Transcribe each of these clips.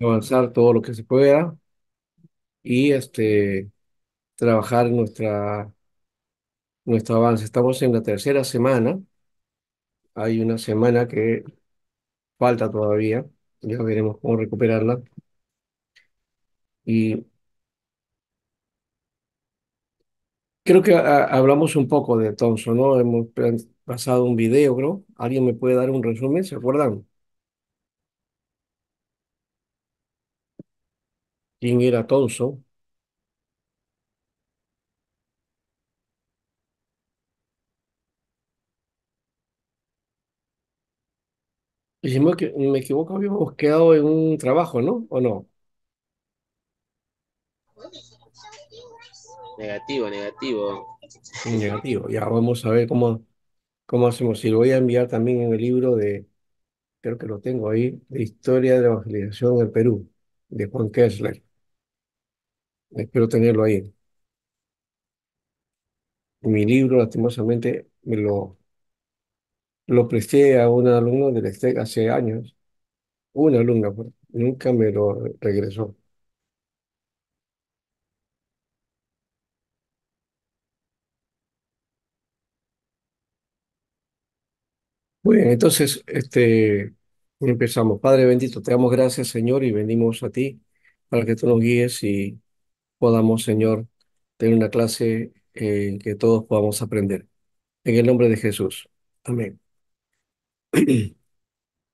avanzar todo lo que se pueda y este, trabajar nuestra, nuestro avance. Estamos en la tercera semana, hay una semana que falta todavía, ya veremos cómo recuperarla. Y creo que ah, hablamos un poco de Thompson, ¿no? Hemos pues, pasado un video, creo. ¿Alguien me puede dar un resumen? ¿Se acuerdan? ¿Quién era Thompson? Y que, me equivoco, habíamos quedado en un trabajo, ¿no? ¿O no? Negativo, negativo. Negativo. Ya vamos a ver cómo, cómo hacemos. Y lo voy a enviar también en el libro de, creo que lo tengo ahí, de Historia de la Evangelización en el Perú, de Juan Kessler. Espero tenerlo ahí. Mi libro, lastimosamente, me lo, lo presté a un alumno del ESTEG hace años. un alumno, pues, nunca me lo regresó. Muy bien, entonces, este, empezamos. Padre bendito, te damos gracias, Señor, y venimos a ti para que tú nos guíes y podamos, Señor, tener una clase en eh, que todos podamos aprender. En el nombre de Jesús. Amén.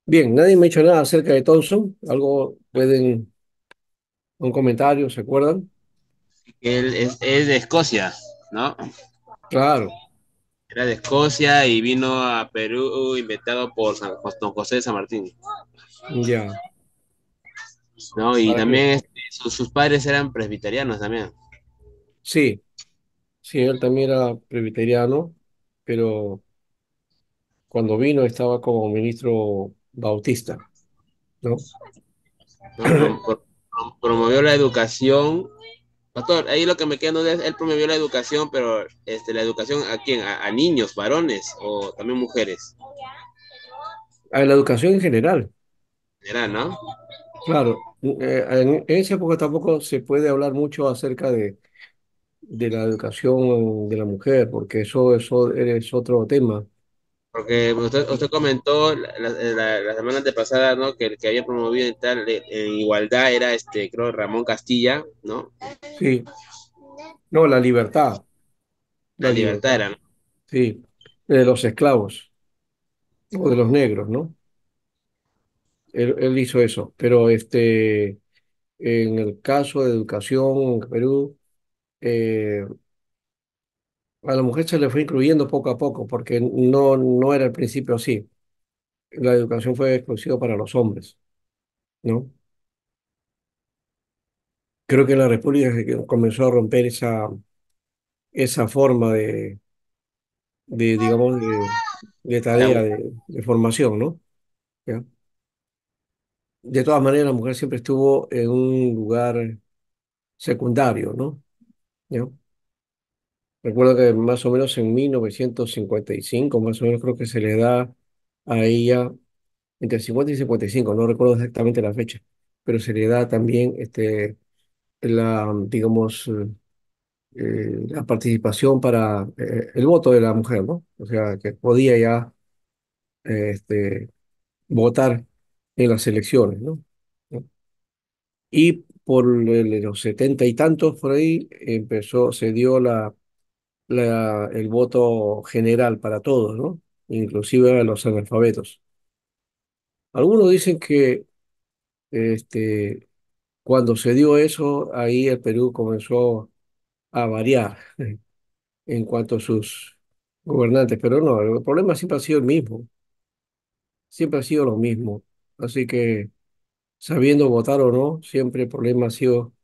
Bien, nadie me ha dicho nada acerca de Thompson. Algo pueden, un comentario, ¿se acuerdan? Él es, de Escocia, ¿no? Claro. Era de Escocia y vino a Perú inventado por San, José de San Martín. Ya. ¿No? Y también es sus, padres eran presbiterianos también. Sí, sí, él también era presbiteriano, pero cuando vino estaba como ministro bautista, ¿no? promovió la educación. Pastor, ahí lo que me queda es, él promovió la educación, pero este, la educación a quién? A, a niños, varones o también mujeres. A la educación en general. En general, ¿no? Claro, Mm, eh, en esa época tampoco se puede hablar mucho acerca de, de la educación de la mujer, porque eso, eso es otro tema. Porque usted, comentó la, semanas la semana ¿no? Que el que había promovido en tal igualdad era este, creo, Ramón Castilla, ¿no? Sí. No, la libertad. La, libertad, libertad, era, ¿no? Sí. De los esclavos. O de los negros, ¿no? él, hizo eso, pero este, en el caso de educación en Perú, eh, a la mujer se le fue incluyendo poco a poco, porque no, no era al principio así. La educación fue exclusiva para los hombres, ¿no? Creo que la República comenzó a romper esa, esa forma de, de digamos, de, tarea, de, formación, ¿no? ¿Ya? de todas maneras, la mujer siempre estuvo en un lugar secundario, ¿no? Recuerdo que más o menos en 1955, más o menos creo que se le da a ella entre 50 y 55, no recuerdo exactamente la fecha, pero se le da también este, la, digamos, eh, la participación para eh, el voto de la mujer, ¿no? O sea, que podía ya este, votar en las elecciones, ¿no? Y por los setenta y tantos por ahí empezó, se dio la, el voto general para todos, ¿no? Inclusive a los analfabetos. Algunos dicen que este, cuando se dio eso, ahí el Perú comenzó a variar en cuanto a sus gobernantes, pero no, el problema siempre ha sido el mismo, siempre ha sido lo mismo Así que sabiendo votar o no, siempre el problema ha sido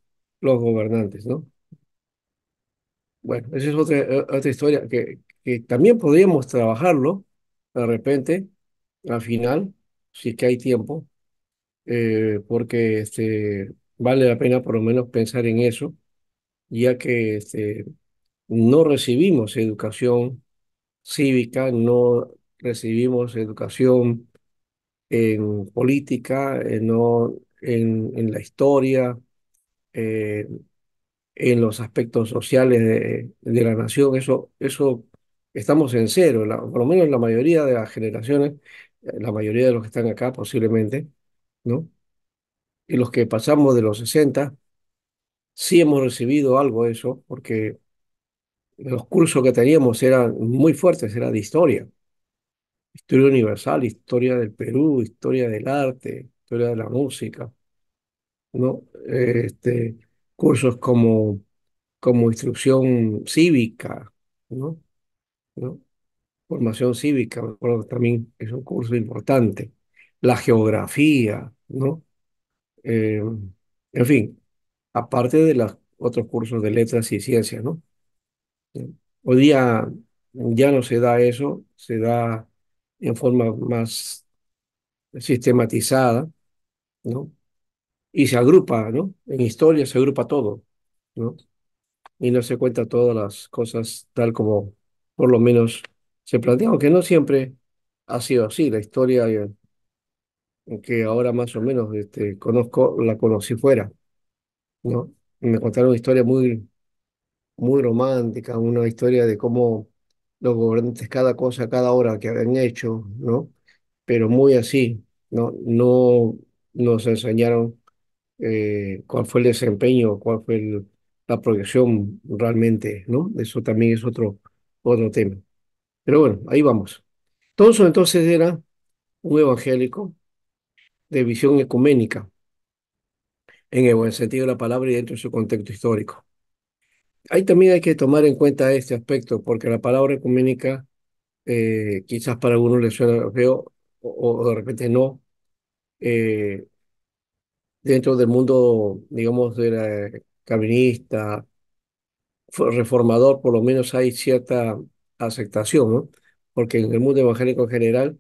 los gobernantes, ¿no? Bueno, esa es otra, eh, otra historia que, que también podríamos trabajarlo de repente, al final, si que hay tiempo, eh, porque este, vale la pena por lo menos pensar en eso, ya que este, no recibimos educación cívica, no recibimos educación en política, no en, en, la historia, eh, en los aspectos sociales de, la nación. Eso, eso estamos en cero, por lo menos la mayoría de las generaciones, eh, la mayoría de los que están acá posiblemente, ¿no? Y los que pasamos de los 60, sí hemos recibido algo de eso, porque los cursos que teníamos eran muy fuertes, era de historia historia universal, historia del Perú, historia del arte, historia de la música, ¿no? Este, cursos como, como instrucción cívica, ¿no? ¿no? Formación cívica, también es un curso importante. La geografía, ¿no? Eh, en fin, aparte de los otros cursos de letras y ciencias, ¿no? Hoy día ya no se da eso, se da en forma más sistematizada, ¿no? Y se agrupa, ¿no? En historia se agrupa todo, ¿no? Y no se cuenta todas las cosas tal como por lo menos se plantea, aunque no siempre ha sido así. La historia eh, que ahora más o menos este, conozco, la conocí fuera, ¿no? Me contaron una historia muy, muy romántica, una historia de cómo los gobernantes cada cosa, cada hora que habían hecho, ¿no? Pero muy así, ¿no? No nos enseñaron eh, cuál fue el desempeño, cuál fue la proyección realmente, ¿no? Eso también es otro, otro tema. Pero bueno, ahí vamos. Thompson entonces era un evangélico de visión ecuménica, en el buen sentido de la palabra y dentro de su contexto histórico ahí también hay que tomar en cuenta este aspecto, porque la palabra ecuménica eh, quizás para algunos les suena feo o, de repente no. Eh, dentro del mundo, digamos, de la reformador, por lo menos hay cierta aceptación, ¿no? Porque en el mundo evangélico en general,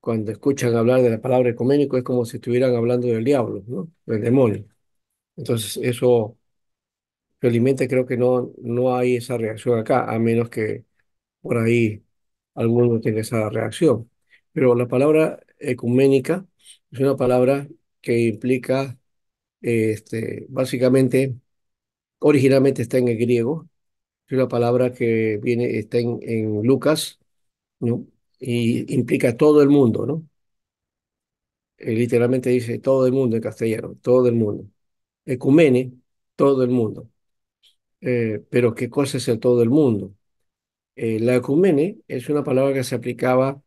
cuando escuchan hablar de la palabra ecuménico, es como si estuvieran hablando del diablo, ¿no? Del demonio. Entonces, eso creo que no, no hay esa reacción acá, a menos que por ahí alguno tenga esa reacción. Pero la palabra ecuménica es una palabra que implica, este, básicamente, originalmente está en el griego, es una palabra que viene, está en, Lucas, Y implica todo el mundo, ¿no? Eh, literalmente dice todo el mundo en castellano, todo el mundo. Ecumene, todo el mundo. Eh, pero qué cosa es el todo el mundo. Eh, la ecumene es una palabra que se aplicaba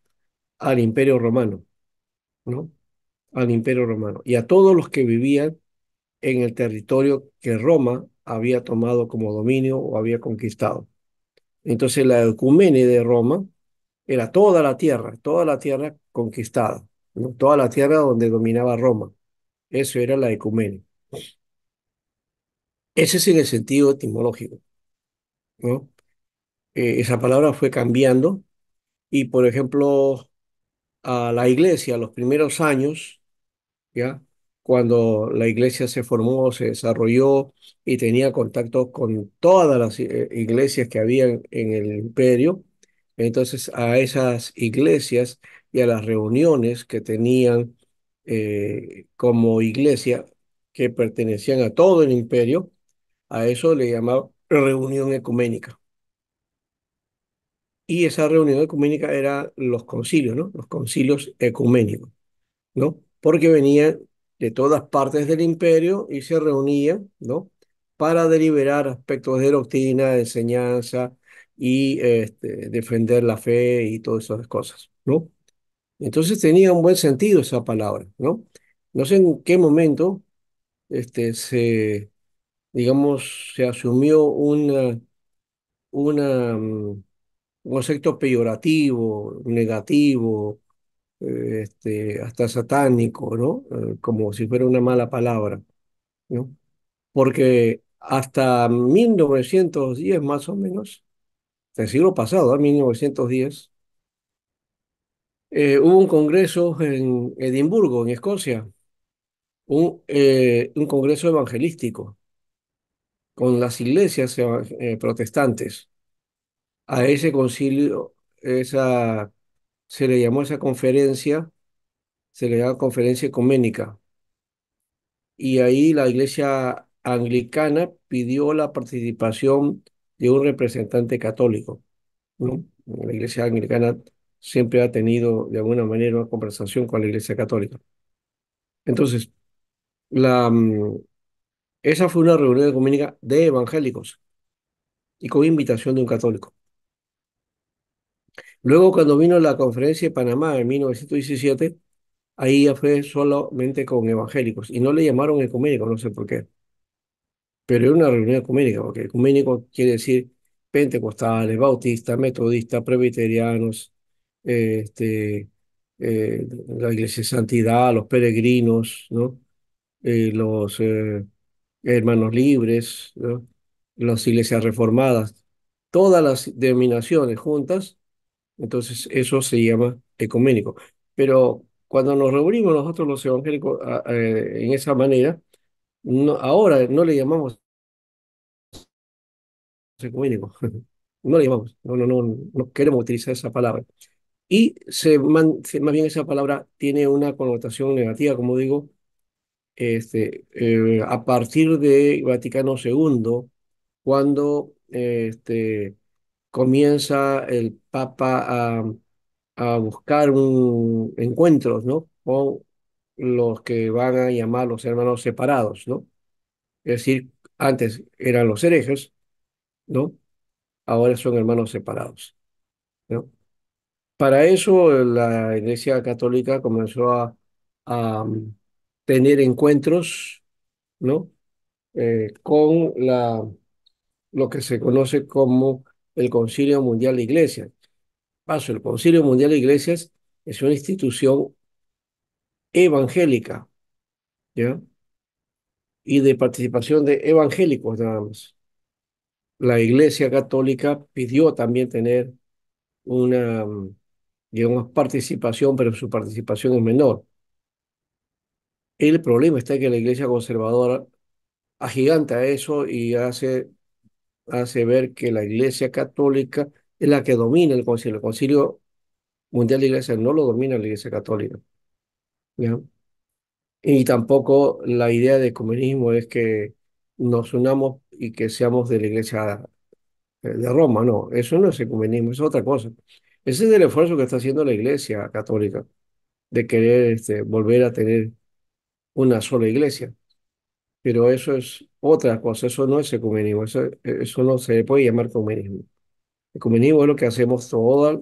al imperio romano, ¿no? Al imperio romano y a todos los que vivían en el territorio que Roma había tomado como dominio o había conquistado. Entonces la ecumene de Roma era toda la tierra, toda la tierra conquistada, ¿no? toda la tierra donde dominaba Roma. Eso era la ecumene. Ese es en el sentido etimológico, ¿no? Eh, esa palabra fue cambiando y, por ejemplo, a la iglesia, los primeros años, ¿ya? cuando la iglesia se formó, se desarrolló y tenía contacto con todas las eh, iglesias que habían en el imperio, entonces a esas iglesias y a las reuniones que tenían eh, como iglesia que pertenecían a todo el imperio, a eso le llamaba reunión ecuménica. Y esa reunión ecuménica era los concilios, ¿no? Los concilios ecuménicos, ¿no? Porque venían de todas partes del imperio y se reunían, ¿no? Para deliberar aspectos de doctrina, de enseñanza y este, defender la fe y todas esas cosas, ¿no? Entonces tenía un buen sentido esa palabra, ¿no? No sé en qué momento este, se digamos, se asumió mm, un concepto peyorativo, negativo, eh, este, hasta satánico, ¿no? Eh, como si fuera una mala palabra, ¿no? Porque hasta 1910 más o menos, del siglo pasado, a ¿eh? 1910, hubo un congreso en Edimburgo, en Escocia, un, un congreso evangelístico con las iglesias eh, protestantes. A ese concilio, esa, se le llamó esa conferencia, se le llama conferencia ecuménica. Y ahí la iglesia anglicana pidió la participación de un representante católico. La iglesia anglicana siempre ha tenido de alguna manera una conversación con la iglesia católica. Entonces, la, mm, esa fue una reunión ecuménica de evangélicos y con invitación de un católico. Luego, cuando vino la conferencia de Panamá en 1917, ahí ya fue solamente con evangélicos y no le llamaron ecuménico, no sé por qué. Pero era una reunión ecuménica, porque ecuménico quiere decir pentecostales, bautistas, metodistas, presbiterianos, este, eh, la iglesia de santidad, los peregrinos, ¿no? Eh, los eh, hermanos libres, las iglesias reformadas, todas las denominaciones juntas, entonces eso se llama ecuménico. Pero cuando nos reunimos nosotros los evangélicos ah, eh, en esa manera, ahora no le llamamos ecuménico, no le llamamos, no, no, no, no queremos utilizar esa palabra. Y se, más bien esa palabra tiene una connotación negativa, como digo, este, eh, a partir de Vaticano II, cuando este, comienza el Papa a, buscar un, encuentros ¿no? con los que van a llamar los hermanos separados, ¿no? Es decir, antes eran los herejes, ¿no? Ahora son hermanos separados, Para eso la Iglesia Católica comenzó a, tener encuentros, ¿no? Eh, con la, lo que se conoce como el Concilio Mundial de Iglesias. Paso, el Concilio Mundial de Iglesias es una institución evangélica, ¿ya? Y de participación de evangélicos nada más. La Iglesia Católica pidió también tener una, digamos, participación, pero su participación es menor. El problema está que la iglesia conservadora agiganta eso y hace, hace ver que la iglesia católica es la que domina el concilio. El concilio mundial de iglesias no lo domina la iglesia católica. Y tampoco la idea de comunismo es que nos unamos y que seamos de la iglesia eh, de Roma, no, eso no es ecumenismo, es otra cosa. Ese es el esfuerzo que está haciendo la iglesia católica de querer este, volver a tener una sola iglesia. Pero eso es otra cosa, eso no es ecumenismo, eso, eso no se puede llamar ecumenismo. Ecumenismo es lo que hacemos todas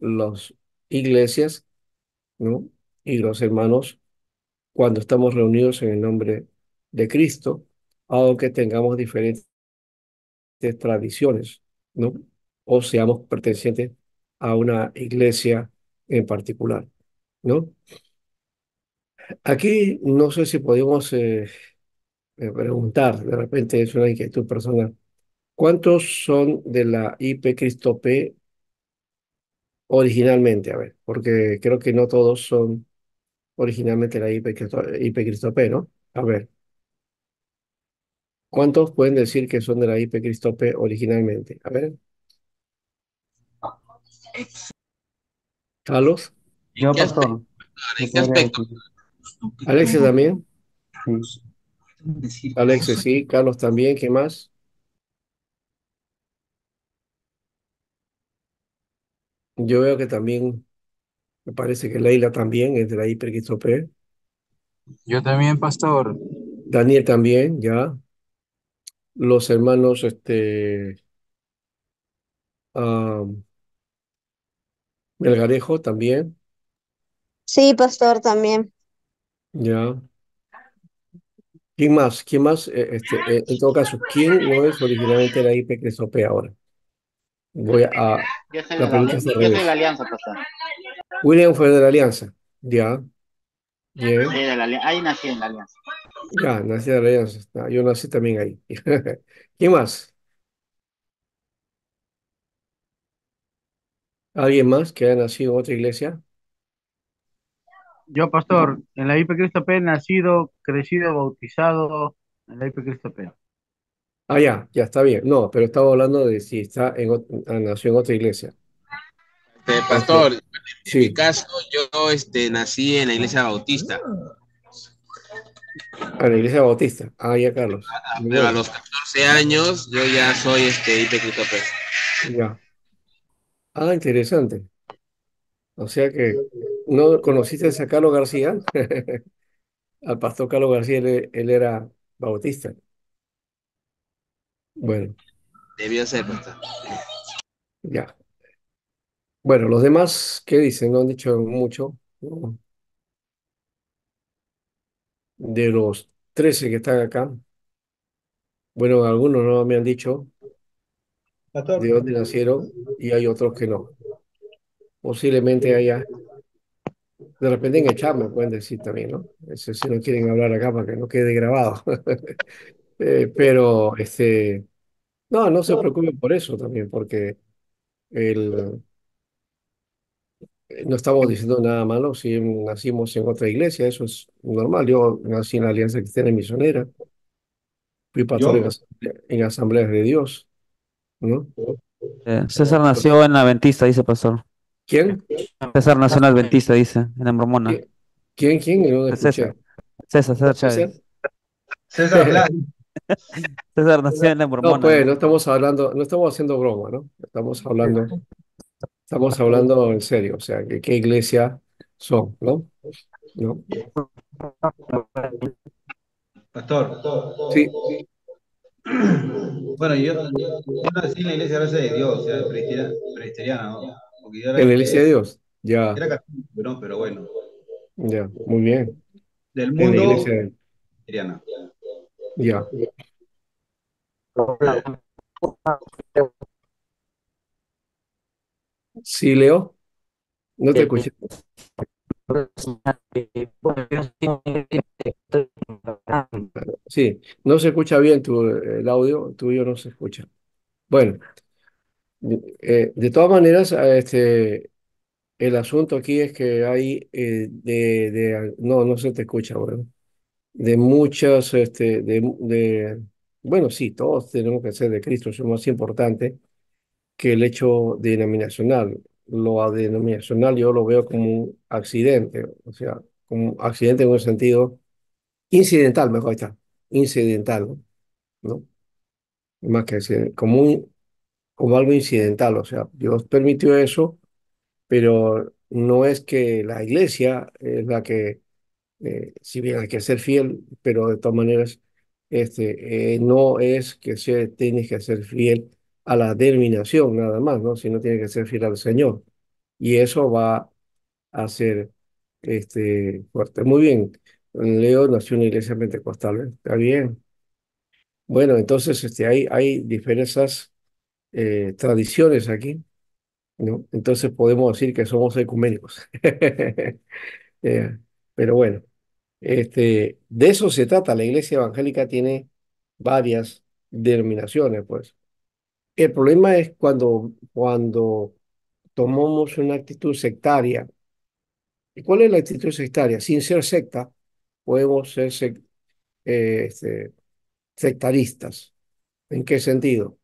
las iglesias ¿no? y los hermanos cuando estamos reunidos en el nombre de Cristo, aunque tengamos diferentes tradiciones, ¿no? o seamos pertenecientes a una iglesia en particular, ¿no? Aquí no sé si podemos eh, eh, preguntar, de repente es una inquietud personal, ¿cuántos son de la IP Cristo originalmente? A ver, porque creo que no todos son originalmente la IP Cristo, ¿no? A ver, ¿cuántos pueden decir que son de la IP Cristo originalmente? A ver. Carlos. Yo, pastor. qué aspecto? Alexis también. Alexia, Alexis, sí. Carlos también. ¿Qué más? Yo veo que también, me parece que Leila también es de la hiperquistope. Yo también, pastor. Daniel también, ya. Los hermanos, este, Melgarejo también. Sí, pastor, también. Ya. ¿Quién más? ¿Quién más? Eh, este, eh, en todo caso, ¿quién no es originalmente la IP que ahora? Voy a. Yo de, la, Alianza, pastor. William fue de la Alianza. Ya. ahí nací en la Alianza. Ya, nací en la Alianza. Ah, yo nací también ahí. ¿Quién más? ¿Alguien más que haya nacido en otra iglesia? Yo, pastor, en la IP Cristo P, nacido, crecido, bautizado en la IP Cristo Ah, ya, ya está bien. No, pero estaba hablando de si está en, ah, nació en otra iglesia. Este, pastor, en mi caso, yo este, nací en la iglesia bautista. A ah, la iglesia bautista. Ah, ya, Carlos. a los 14 años yo ya soy este IP Ya. Ah, interesante. O sea que ¿No conociste a Carlos García? Al pastor Carlos García, él, era bautista. Bueno, Debió ser, pastor. ya. Bueno, los demás, ¿qué dicen? No han dicho mucho. De los 13 que están acá, bueno, algunos no me han dicho de dónde nacieron y hay otros que no. Posiblemente haya de repente en el pueden decir también, ¿no? si no quieren hablar acá para que no quede grabado. Eh, pero, este, no, no se preocupen por eso también, porque el, eh, no estamos diciendo nada malo si nacimos en otra iglesia, eso es normal. Yo nací en la Alianza Cristiana Misionera, fui pastor en, Asambleas de Dios, ¿no? Eh, César nació en la Adventista, dice pastor. ¿Quién? César Nacional ah, Bentista dice, en mormona. ¿Quién? ¿Quién? César. César, César Chávez. César Blas. César Nacional en Ambromona. No, pues, no estamos hablando, no estamos haciendo broma, ¿no? Estamos hablando, estamos hablando en serio, o sea, ¿qué, qué iglesia son, ¿no? ¿no? Pastor, Sí. Bueno, yo, yo nací la iglesia de a de Dios, o sea, presbiteriana, ¿no? en el iglesia de Dios, ya. Era pero, bueno. Ya, muy bien. Del mundo. En la iglesia Ya. Sí, Leo. No te escuché. Sí, no se escucha bien tu, el audio, tuyo no se escucha. Bueno, eh, de todas maneras, este, el asunto aquí es que hay eh, de, de, no, no se te escucha, bueno, de muchas, este, de, bueno, sí, todos tenemos que ser de Cristo, eso es más importante que el hecho denominacional. Lo denominacional yo lo veo como un accidente, o sea, como un accidente en un sentido incidental, mejor está, incidental, ¿no? Más que decir, como un como algo incidental. O sea, Dios permitió eso, pero no es que la iglesia es la que, eh, si bien hay que ser fiel, pero de todas maneras, este, eh, no es que se, tiene que ser fiel a la determinación nada más, ¿no? sino tiene que ser fiel al Señor. Y eso va a ser este, fuerte. Muy bien, Leo nació en una iglesia pentecostal, ¿eh? está bien. Bueno, entonces este, hay, hay diferencias eh, tradiciones aquí, ¿no? Entonces podemos decir que somos ecuménicos. Eh, pero bueno, este, de eso se trata. La iglesia evangélica tiene varias denominaciones, pues. El problema es cuando, cuando tomamos una actitud sectaria. ¿Y cuál es la actitud sectaria? Sin ser secta, podemos ser eh, este, sectaristas. ¿En qué sentido?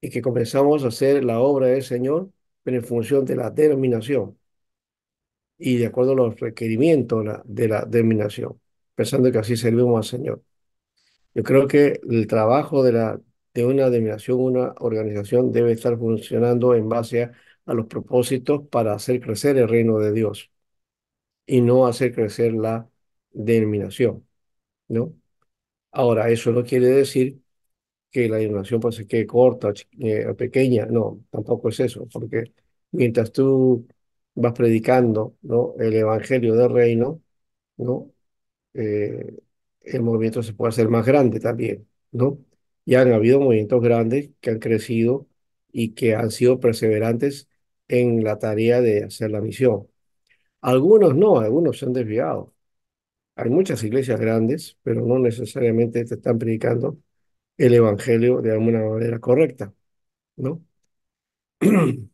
y que comenzamos a hacer la obra del Señor, en función de la denominación y de acuerdo a los requerimientos de la denominación, pensando que así servimos al Señor. Yo creo que el trabajo de, la, de una denominación, una organización, debe estar funcionando en base a, a los propósitos para hacer crecer el reino de Dios y no hacer crecer la denominación, ¿no? Ahora, eso no quiere decir que la duración pase pues, se corta o eh, pequeña, no, tampoco es eso, porque mientras tú vas predicando ¿no? el evangelio del reino, ¿no? Eh, el movimiento se puede hacer más grande también, ¿no? Ya han habido movimientos grandes que han crecido y que han sido perseverantes en la tarea de hacer la misión. Algunos no, algunos se han desviado. Hay muchas iglesias grandes, pero no necesariamente te están predicando el Evangelio de alguna manera correcta, ¿no?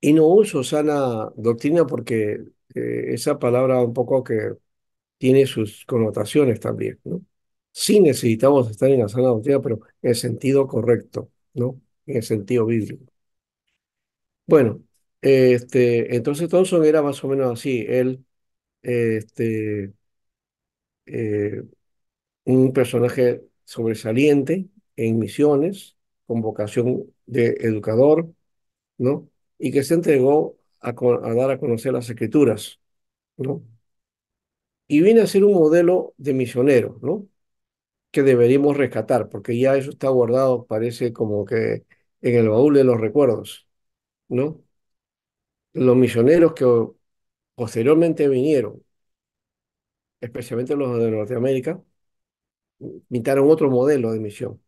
Y no uso sana doctrina porque eh, esa palabra un poco que tiene sus connotaciones también, ¿no? Sí necesitamos estar en la sana doctrina, pero en el sentido correcto, ¿no? En el sentido bíblico. Bueno, este, entonces Thompson era más o menos así. Él, este, eh, un personaje sobresaliente en misiones, con vocación de educador, ¿no? Y que se entregó a, dar a conocer las escrituras, ¿no? Y viene a ser un modelo de misionero, ¿no? Que deberíamos rescatar, porque ya eso está guardado, parece como que en el baúl de los recuerdos, ¿no? Los misioneros que posteriormente vinieron, especialmente los de Norteamérica, pintaron otro modelo de misión,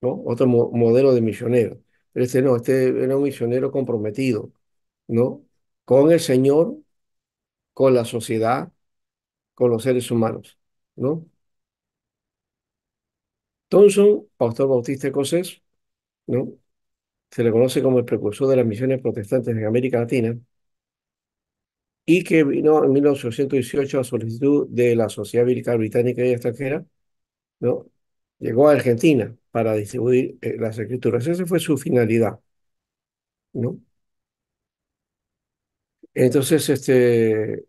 ¿no? Otro modelo de misionero. Pero este no, este era un misionero comprometido, ¿no? Con el Señor, con la sociedad, con los seres humanos, ¿no? Thompson, pastor bautista escocés, ¿no? Se le conoce como el precursor de las misiones protestantes en América Latina y que vino en 1818 a solicitud de la Sociedad Bíblica Británica y Extranjera ¿no? Llegó a Argentina para distribuir eh, las escrituras. Esa fue su finalidad, ¿no? Entonces, este,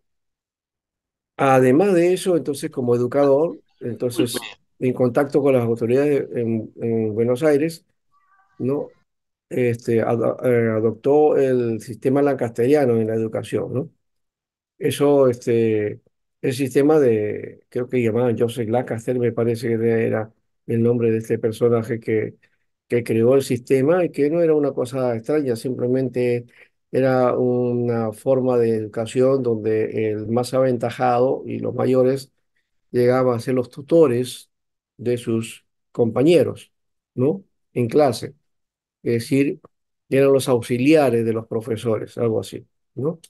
además de eso, entonces como educador, entonces en contacto con las autoridades en, Buenos Aires, ¿no? Este, eh, adoptó el sistema lancasteriano en la educación, ¿no? Eso, este, el sistema de, creo que llamaban Joseph Lancaster, me parece que era el nombre de este personaje que, que creó el sistema y que no era una cosa extraña, simplemente era una forma de educación donde el más aventajado y los mayores llegaban a ser los tutores de sus compañeros, ¿no? En clase. Es decir, eran los auxiliares de los profesores, algo así, ¿no?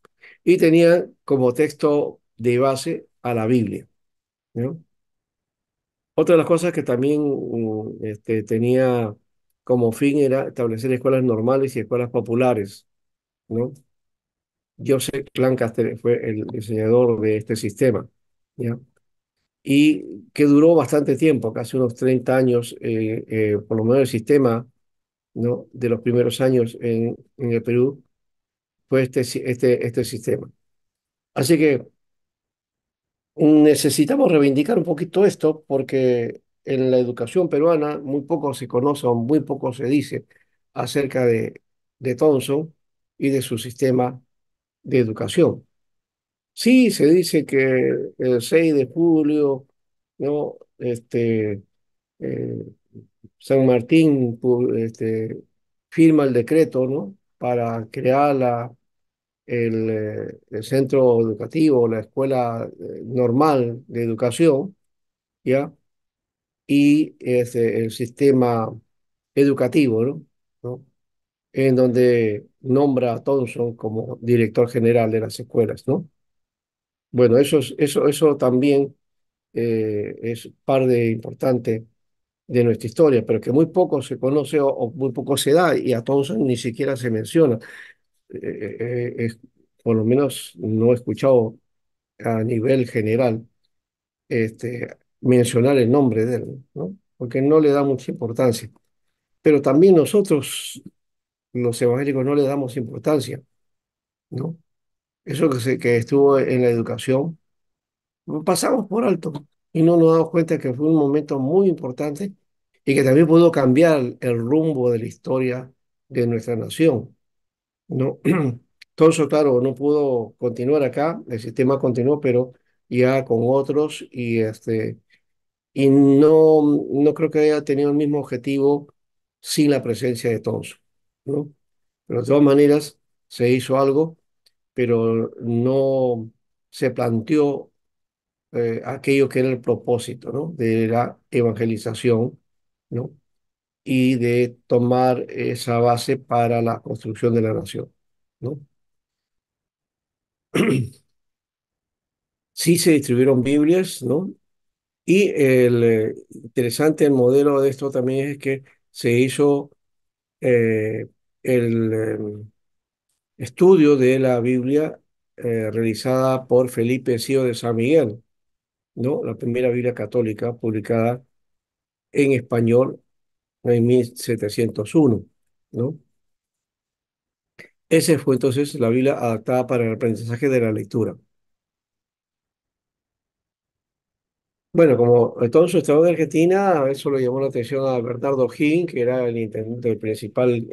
Y tenían como texto de base a la Biblia. Otra de las cosas que también mm, este, tenía como fin era establecer escuelas normales y escuelas populares. ¿no? Joseph Lancaster fue el diseñador de este sistema. ¿ya? Y que duró bastante tiempo, casi unos 30 años, eh, eh, por lo menos el sistema ¿no? de los primeros años en, el Perú fue este, este, este sistema. Así que Necesitamos reivindicar un poquito esto porque en la educación peruana muy poco se conoce o muy poco se dice acerca de, de Thompson y de su sistema de educación. Sí, se dice que el 6 de julio, ¿no? Este, eh, San Martín este, firma el decreto, ¿no? Para crear la eh, el, centro educativo, la escuela eh, normal de educación, ¿ya? Y este, el sistema educativo, ¿no? En donde nombra a Thompson como director general de las escuelas, ¿no? Bueno, eso, eso, eso también eh, es parte importante de nuestra historia, pero que muy poco se conoce o, o, muy poco se da y a Thompson ni siquiera se menciona. Eh, eh, eh, por lo menos no he escuchado a nivel general este, mencionar el nombre de él, ¿no? porque no le da mucha importancia. Pero también nosotros, los evangélicos, no le damos importancia. ¿no? Eso que, que estuvo en la educación, pasamos por alto y no nos damos cuenta que fue un momento muy importante y que también pudo cambiar el rumbo de la historia de nuestra nación. ¿no? Tonzo, claro, no pudo continuar acá, el sistema continuó, pero ya con otros y este y no, no creo que haya tenido el mismo objetivo sin la presencia de Tonso. ¿no? de todas maneras se hizo algo, pero no se planteó eh, aquello que era el propósito, ¿no? De la evangelización, ¿no? y de tomar esa base para la construcción de la nación. ¿no? Sí se distribuyeron Biblias, ¿no? Y el eh, interesante modelo de esto también es que se hizo eh, el em, estudio de la Biblia eh, realizada por Felipe Cío de San Miguel, ¿no? La primera Biblia católica publicada en español en 1701, ¿no? Esa fue entonces la Biblia adaptada para el aprendizaje de la lectura. Bueno, como entonces estaba en Argentina, eso le llamó la atención a Bernardo Gin, que era el intendente principal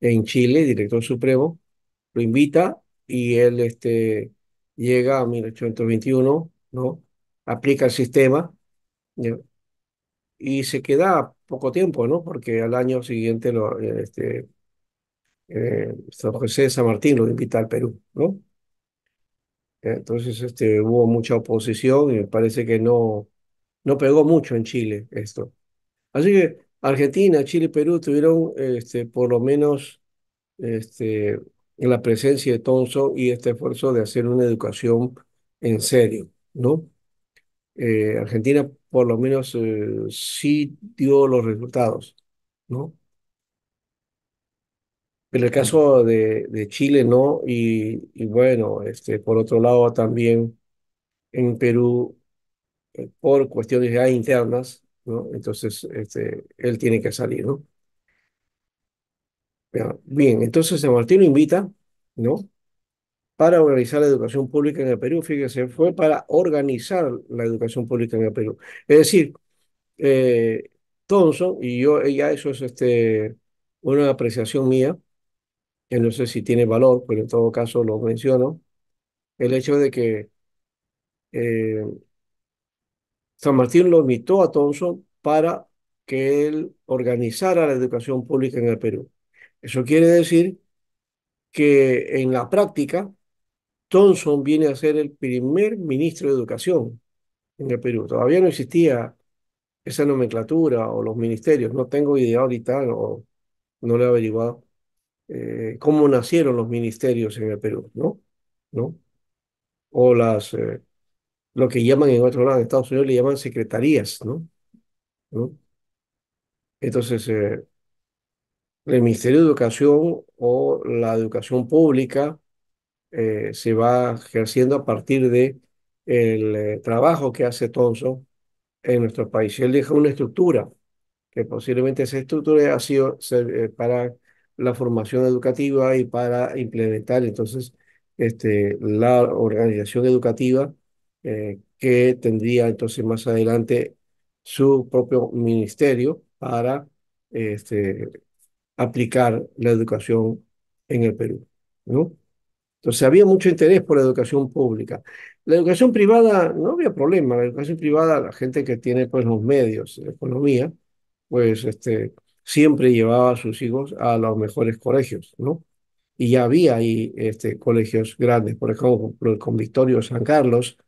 en, Chile, director supremo, lo invita y él este, llega a 1821, ¿no? Aplica el sistema, y se queda poco tiempo, ¿no? Porque al año siguiente este, eh, San José de San Martín lo invita al Perú, ¿no? Entonces este, hubo mucha oposición y me parece que no, no pegó mucho en Chile esto. Así que Argentina, Chile y Perú tuvieron este, por lo menos este, la presencia de Thompson y este esfuerzo de hacer una educación en serio, ¿no? Eh, Argentina por lo menos eh, sí dio los resultados, ¿no? En el caso de, Chile, no, y, bueno, este, por otro lado también en Perú, eh, por cuestiones internas, ¿no? Entonces, este, él tiene que salir, ¿no? Bien, entonces San lo invita, ¿no? para organizar la educación pública en el Perú, fíjese, fue para organizar la educación pública en el Perú. Es decir, eh, y yo, ya eso es este, una apreciación mía, que no sé si tiene valor, pero en todo caso lo menciono, el hecho de que eh, San Martín lo invitó a Thomson para que él organizara la educación pública en el Perú. Eso quiere decir que en la práctica Thompson viene a ser el primer ministro de Educación en el Perú. Todavía no existía esa nomenclatura o los ministerios. No tengo idea ahorita, no, no le he averiguado, eh, cómo nacieron los ministerios en el Perú, ¿no? ¿No? O las, eh, lo que llaman en otro lado, en Estados Unidos le llaman secretarías, ¿no? Entonces, eh, el Ministerio de Educación o la Educación Pública eh, se va ejerciendo a partir de el eh, trabajo que hace Thompson en nuestro país. Él deja una estructura, que posiblemente esa estructura ha sido eh, para la formación educativa y para implementar entonces este, la organización educativa que tendría entonces más adelante su propio ministerio para este, aplicar la educación en el Perú. ¿no? Entonces había mucho interés por la educación pública. La educación privada no había problema, la educación privada, la gente que tiene pues los medios, la economía, pues este, siempre llevaba a sus hijos a los mejores colegios, ¿no? Y ya había ahí este, colegios grandes, por ejemplo, el Convictorio San Carlos,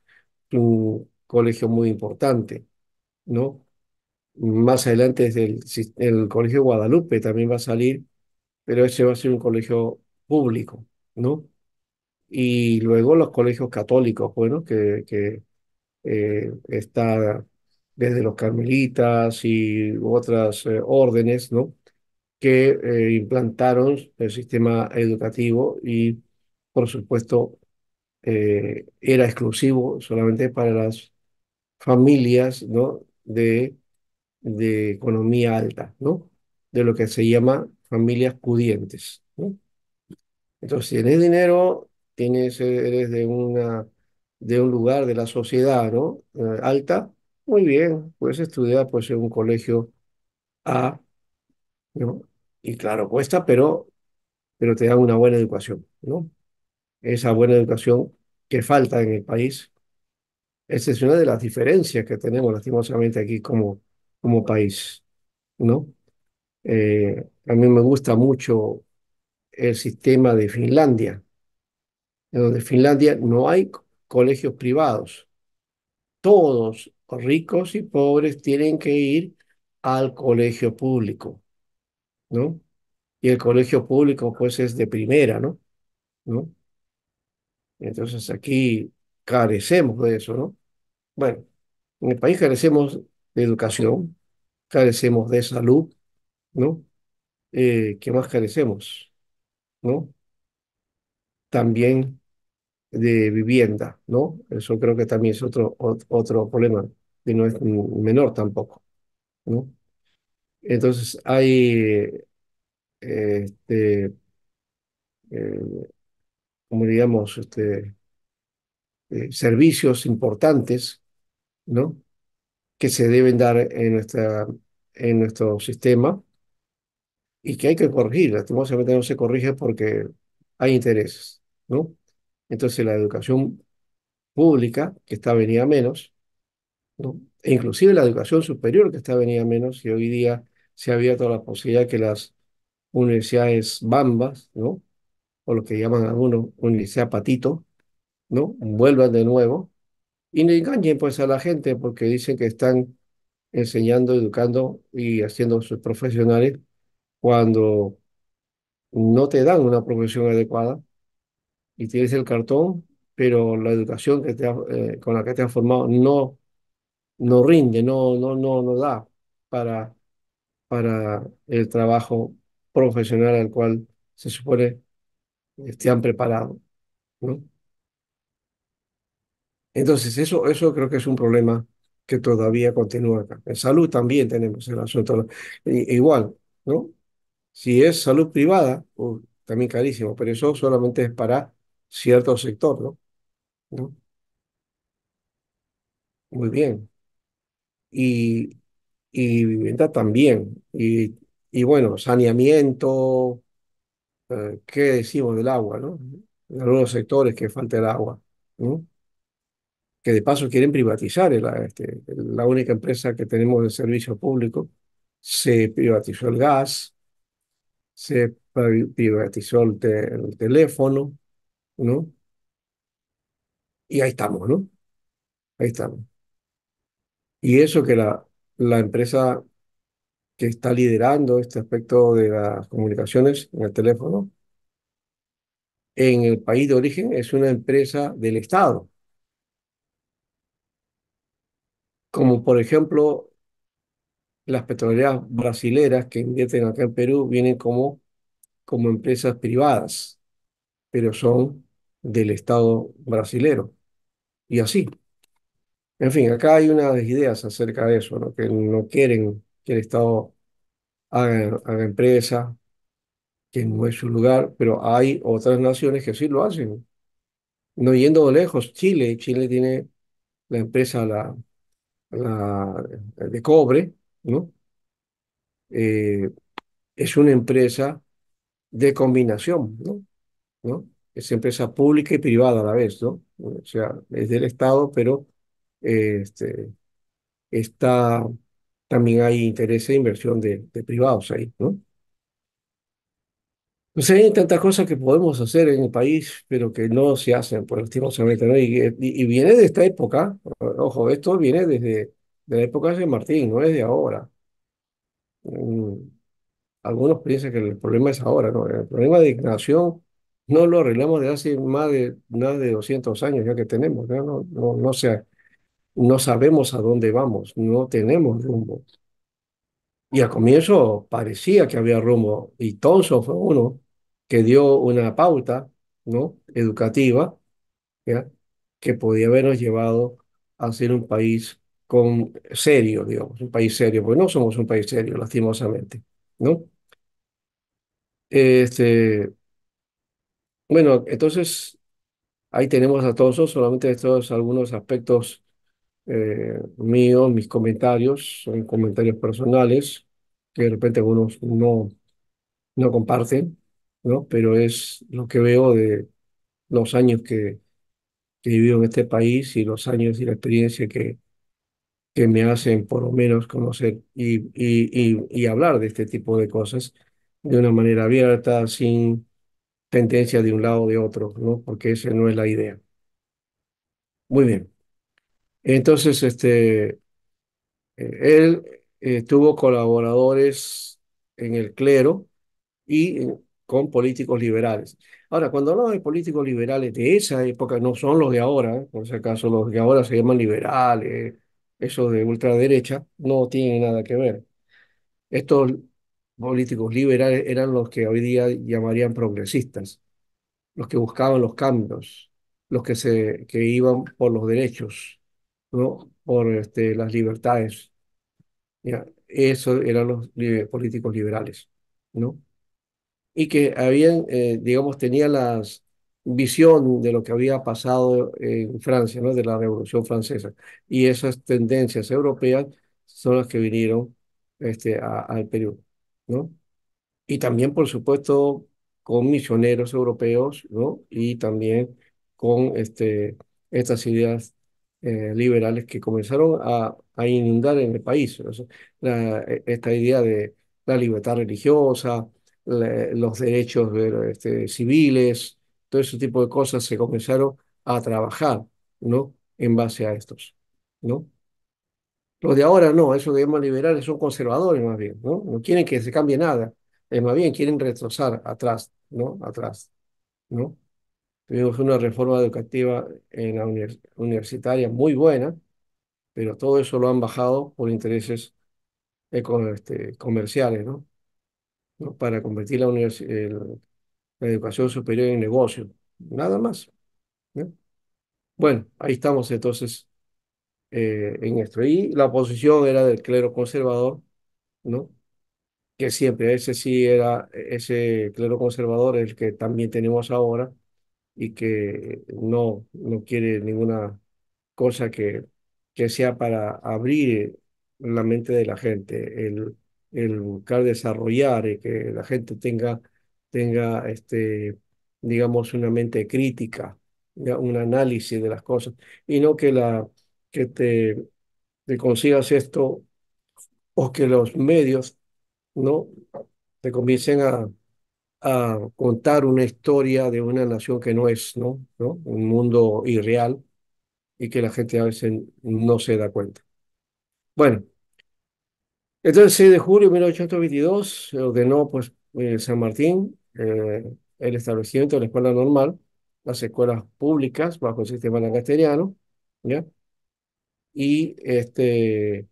un colegio muy importante, ¿no? Más adelante el, el Colegio Guadalupe también va a salir, pero ese va a ser un colegio público, ¿no? y luego los colegios católicos, bueno, pues, que, que eh, está desde los carmelitas y otras eh, órdenes, ¿no? que eh, implantaron el sistema educativo y, por supuesto, era exclusivo solamente para las familias ¿no? de, de economía alta, ¿no? de lo que se llama familias pudientes. ¿no? Entonces, si tienes dinero, tienes, eh, eres de una, de un lugar de la sociedad, ¿no? Eh, alta, muy bien, puedes estudiar pues en un colegio A, Y claro, cuesta, pero, pero te dan una buena educación, ¿no? Esa buena educación que falta en el país. Esa es una de las diferencias que tenemos lastimosamente aquí como, como país, ¿no? Eh, a mí me gusta mucho el sistema de Finlandia, en donde Finlandia no hay colegios privados. Todos, ricos y pobres, tienen que ir al colegio público, ¿no? Y el colegio público, pues, es de primera, ¿no? ¿No? Entonces aquí carecemos de eso, ¿no? Bueno, en el país carecemos de educación, carecemos de salud, ¿no? Eh, ¿Qué más carecemos? ¿No? También de vivienda, ¿no? Eso creo que también es otro, otro problema, que no es menor tampoco, ¿no? Entonces hay, este, eh, como digamos, este, eh, servicios importantes, ¿no? Que se deben dar en, nuestra, en nuestro sistema y que hay que corregir. Lastimosamente no se corrige porque hay intereses, ¿no? Entonces la educación pública, que está venida menos, e inclusive la educación superior, que está venida menos, y hoy día se ha abierto la posibilidad que las universidades bambas, ¿no? o lo que llaman algunos universidad patito, ¿no? vuelvan de nuevo y no engañen pues a la gente porque dicen que están enseñando, educando y haciendo sus profesionales cuando no te dan una profesión adecuada y tienes el cartón, pero la educación eh, con la que te has formado no, no rinde, no, no, no, no da para, para el trabajo profesional al cual se supone te este, han preparado. ¿no? Entonces, eso, eso creo que es un problema que todavía continúa acá. En salud también tenemos el asunto. Igual, ¿no? Si es salud privada, también carísimo, pero eso solamente es para cierto sector, ¿no? Muy bien. Y, y vivienda también. Y, y bueno, saneamiento, eh, ¿qué decimos del agua, ¿no? En algunos sectores que falta el agua, ¿no? Que de paso quieren privatizar. El, este, la única empresa que tenemos de servicio público se privatizó el gas, se privatizó el teléfono, ¿no? Y ahí estamos, ¿no? Ahí estamos. Y eso que la, la empresa que está liderando este aspecto de las comunicaciones en el teléfono, en el país de origen es una empresa del Estado. Como por ejemplo, las petroleras brasileras que invierten acá en Perú vienen como, como empresas privadas, pero son del Estado brasilero. Y así. En fin, acá hay unas ideas acerca de eso, que no quieren que el Estado haga, la empresa, que no es su lugar, pero hay otras naciones que sí lo hacen. No yendo lejos, Chile, Chile tiene la empresa la, la de cobre, ¿no? Eh, es una empresa de combinación, ¿no? ¿no? es empresa pública y privada a la vez, ¿no? O sea, es del Estado, pero este, está, también hay interés e de inversión de, privados ahí, ¿no? O pues hay tantas cosas que podemos hacer en el país, pero que no se hacen, por pues, el ¿no? Y, y, viene de esta época, ojo, esto viene desde de la época de San Martín, no es de ahora. Mm, algunos piensan que el problema es ahora, ¿no? El problema de ignación no lo arreglamos de hace más de, más de 200 años ya que tenemos, ¿no? No, no, no sabemos a dónde vamos, no tenemos rumbo. Y al comienzo parecía que había rumbo, y Tonso fue uno que dio una pauta ¿no? educativa ¿ya? que podía habernos llevado a ser un país con, serio, digamos, un país serio, porque no somos un país serio, lastimosamente. ¿no? Este, bueno, entonces ahí tenemos a todos, solamente estos algunos aspectos eh, míos, mis comentarios, son comentarios personales que de repente algunos no, no comparten, ¿no? Pero es lo que veo de los años que, que he vivido en este país y los años y la experiencia que, que me hacen por lo menos conocer y, y, y, y hablar de este tipo de cosas de una manera abierta, sin tendencia de un lado o de otro, ¿no? Porque esa no es la idea. Muy bien. Entonces, este, eh, él eh, tuvo colaboradores en el clero y eh, con políticos liberales. Ahora, cuando hablamos de políticos liberales de esa época, no son los de ahora, por si acaso los de ahora se llaman liberales, esos de ultraderecha, no tienen nada que ver. Estos políticos liberales eran los que hoy día llamarían progresistas, los que buscaban los cambios, los que, se, que iban por los derechos, ¿no? por este, las libertades. ¿ya? Eso eran los políticos liberales, ¿no? Y que habían, eh, digamos, tenían la visión de lo que había pasado en Francia, ¿no? De la Revolución Francesa. Y esas tendencias europeas son las que vinieron este, al periodo. ¿no? Y también, por supuesto, con misioneros europeos, Y también con este, estas ideas eh, liberales que comenzaron a, inundar en el país. E, esta idea de la libertad religiosa, los derechos este, civiles, todo ese tipo de cosas se comenzaron a trabajar, ¿no? En base a estos, ¿no? Los de ahora no, esos de liberales son conservadores más bien, ¿no? No quieren que se cambie nada, es más bien quieren retroceder atrás, ¿no? Atrás, ¿no? Tuvimos una reforma educativa en la universitaria muy buena, pero todo eso lo han bajado por intereses este, comerciales, ¿no? Para convertir la, la educación superior en negocio, nada más. Bueno, ahí estamos entonces eh, en esto. Y la oposición era del clero conservador, ¿no? Que siempre, ese sí era, e-, ese clero conservador, el que también tenemos ahora y que no, no quiere ninguna cosa que, que sea para abrir la mente de la gente, el, el buscar desarrollar y que la gente tenga, tenga este, digamos, una mente crítica, un análisis de las cosas, y no que la, que te, te consigas esto o que los medios no te comiencen a, contar una historia de una nación que no es, ¿no? ¿no? Un mundo irreal y que la gente a veces no se da cuenta. Bueno, entonces el 6 de julio de 1822 ordenó pues, eh, San Martín eh, el establecimiento de la escuela normal, las escuelas públicas bajo el sistema langasteriano ¿ya? y, este,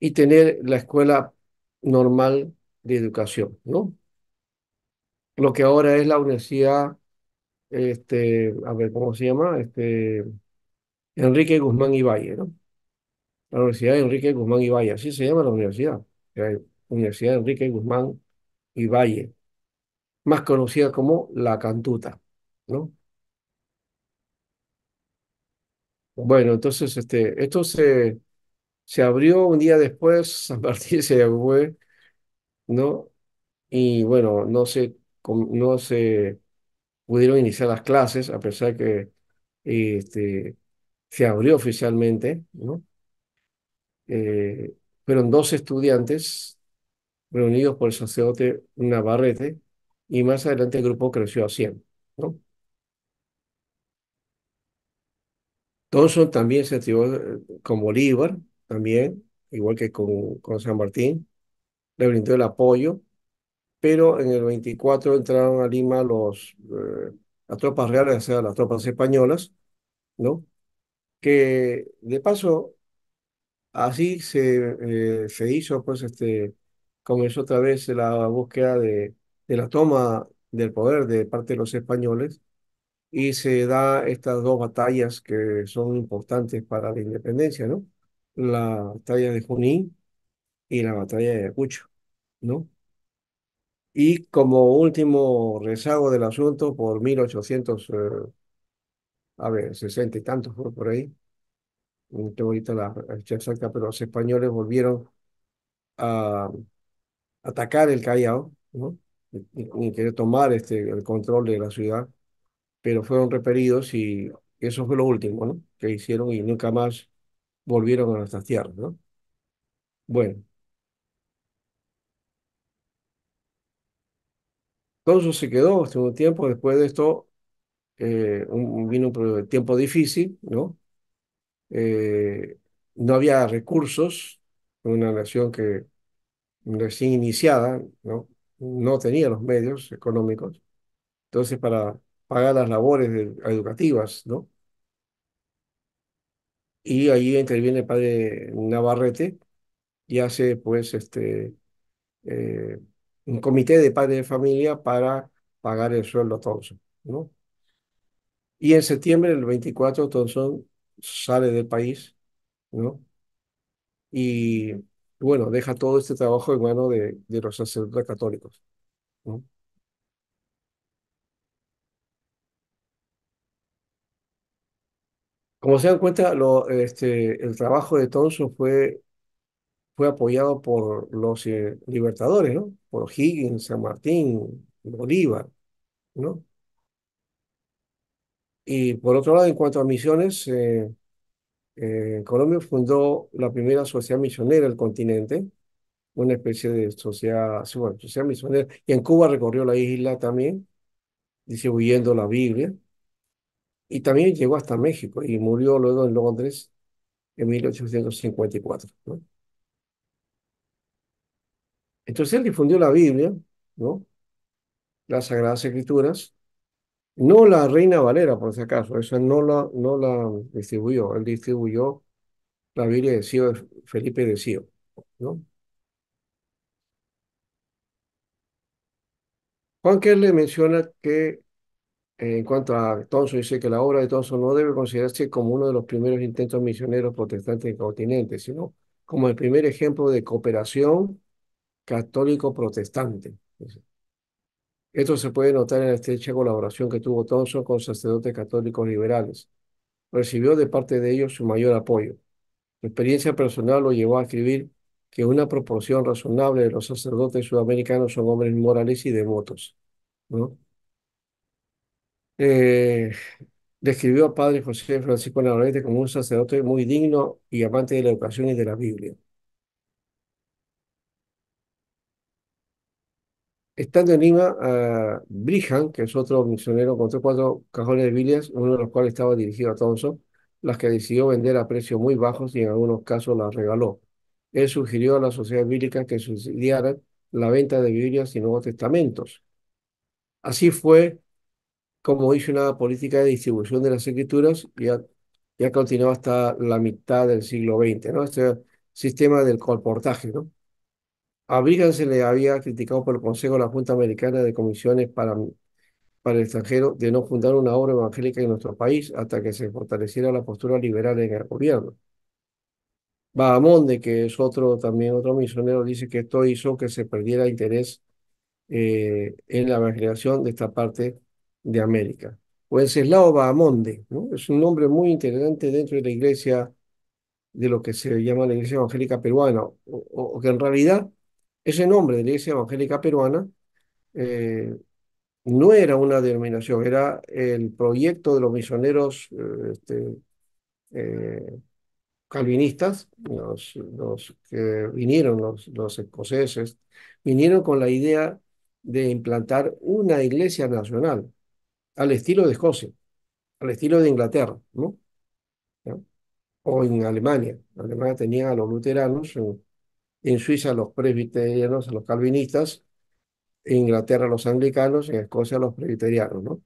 y tener la escuela normal de educación, ¿no? Lo que ahora es la universidad, este, a ver, ¿cómo se llama? Este, Enrique Guzmán y Valle, ¿no? La Universidad de Enrique Guzmán y Valle, así se llama la universidad, la Universidad de Enrique Guzmán y Valle, más conocida como La Cantuta, ¿no? Bueno, entonces este, esto se, se abrió un día después, San Martín se fue, ¿no? Y bueno, no se, no se pudieron iniciar las clases, a pesar que este, se abrió oficialmente, ¿no? Eh, fueron dos estudiantes reunidos por el sacerdote Navarrete, y más adelante el grupo creció a 100, ¿no? Thompson también se activó eh, con Bolívar, también, igual que con, San Martín. Le brindó el apoyo, pero en el 24 entraron a Lima los, las eh, tropas reales, o sea, las tropas españolas, ¿no? Que de paso, así se, eh, se hizo, pues, este, comenzó otra vez la búsqueda de la toma del poder de parte de los españoles y se da estas dos batallas que son importantes para la independencia, ¿no? La batalla de Junín y la batalla de Ayacucho, ¿no? Y como último rezago del asunto, por 1800, eh, a ver, 60 y tantos por, por ahí, no tengo ahorita la fecha exacta, pero los españoles volvieron a atacar el Callao, ¿no? Y, querer tomar este, el control de la ciudad pero fueron repelidos y eso fue lo último ¿no? que hicieron y nunca más volvieron a nuestras tierras. ¿no? Bueno, todo eso se quedó hasta un tiempo. Después de esto eh, vino un tiempo difícil, ¿no? Eh, no había recursos, una nación que recién iniciada, ¿no? no tenía los medios económicos. Entonces, para paga las labores educativas, ¿no? Y ahí interviene el padre Navarrete y hace pues este eh, un comité de padres de familia para pagar el sueldo a Thompson, ¿no? Y en septiembre del 24 Thompson sale del país, ¿no? Y bueno, deja todo este trabajo en manos de, de los sacerdotes católicos, ¿no? Como se dan cuenta, lo, este, el trabajo de Thompson fue, fue apoyado por los eh, libertadores, ¿no? Por Higgins, San Martín, Bolívar, ¿no? Y por otro lado, en cuanto a misiones, eh, eh Colombia fundó la primera sociedad misionera del continente, una especie de sociedad, bueno, sociedad misionera, y en Cuba recorrió la isla también, distribuyendo la Biblia y también llegó hasta México y murió luego en Londres en 1854. Entonces él difundió la Biblia, ¿no? las Sagradas Escrituras, no la Reina Valera, por si acaso, Eso no la, no la distribuyó, él distribuyó la Biblia de Felipe de Sío. ¿no? Juan le menciona que en cuanto a Tonso, dice que la obra de Tonso no debe considerarse como uno de los primeros intentos misioneros protestantes el continente, sino como el primer ejemplo de cooperación católico-protestante. Esto se puede notar en la estrecha colaboración que tuvo Tonso con sacerdotes católicos liberales. Recibió de parte de ellos su mayor apoyo. Su experiencia personal lo llevó a escribir que una proporción razonable de los sacerdotes sudamericanos son hombres morales y devotos. ¿no? Eh, describió a Padre José Francisco Navarrete como un sacerdote muy digno y amante de la educación y de la Biblia. Estando en Lima, Brigham, que es otro misionero, encontró cuatro cajones de Biblias, uno de los cuales estaba dirigido a Thompson, las que decidió vender a precios muy bajos y en algunos casos las regaló. Él sugirió a la sociedad bíblica que subsidiaran la venta de Biblias y Nuevos Testamentos. Así fue como hizo una política de distribución de las escrituras ya ya hasta la mitad del siglo XX, ¿no? Este sistema del colportaje, ¿no? A se le había criticado por el Consejo de la Junta Americana de Comisiones para, para el Extranjero de no fundar una obra evangélica en nuestro país hasta que se fortaleciera la postura liberal en el gobierno. Bahamonde, que es otro también otro misionero, dice que esto hizo que se perdiera interés eh, en la evangelización de esta parte de América. Wenceslao Bahamonde, ¿no? es un nombre muy interesante dentro de la iglesia, de lo que se llama la iglesia evangélica peruana, o, que en realidad ese nombre de la iglesia evangélica peruana eh, no era una denominación, era el proyecto de los misioneros eh, este, eh, calvinistas, los, que vinieron, los escoceses, vinieron con la idea de implantar una iglesia nacional al estilo de Escocia, al estilo de Inglaterra, ¿no? O en Alemania. Alemania tenía a los luteranos, eh, en, Suiza a los presbiterianos, a los calvinistas, en Inglaterra a los anglicanos, en Escocia a los presbiterianos, ¿no?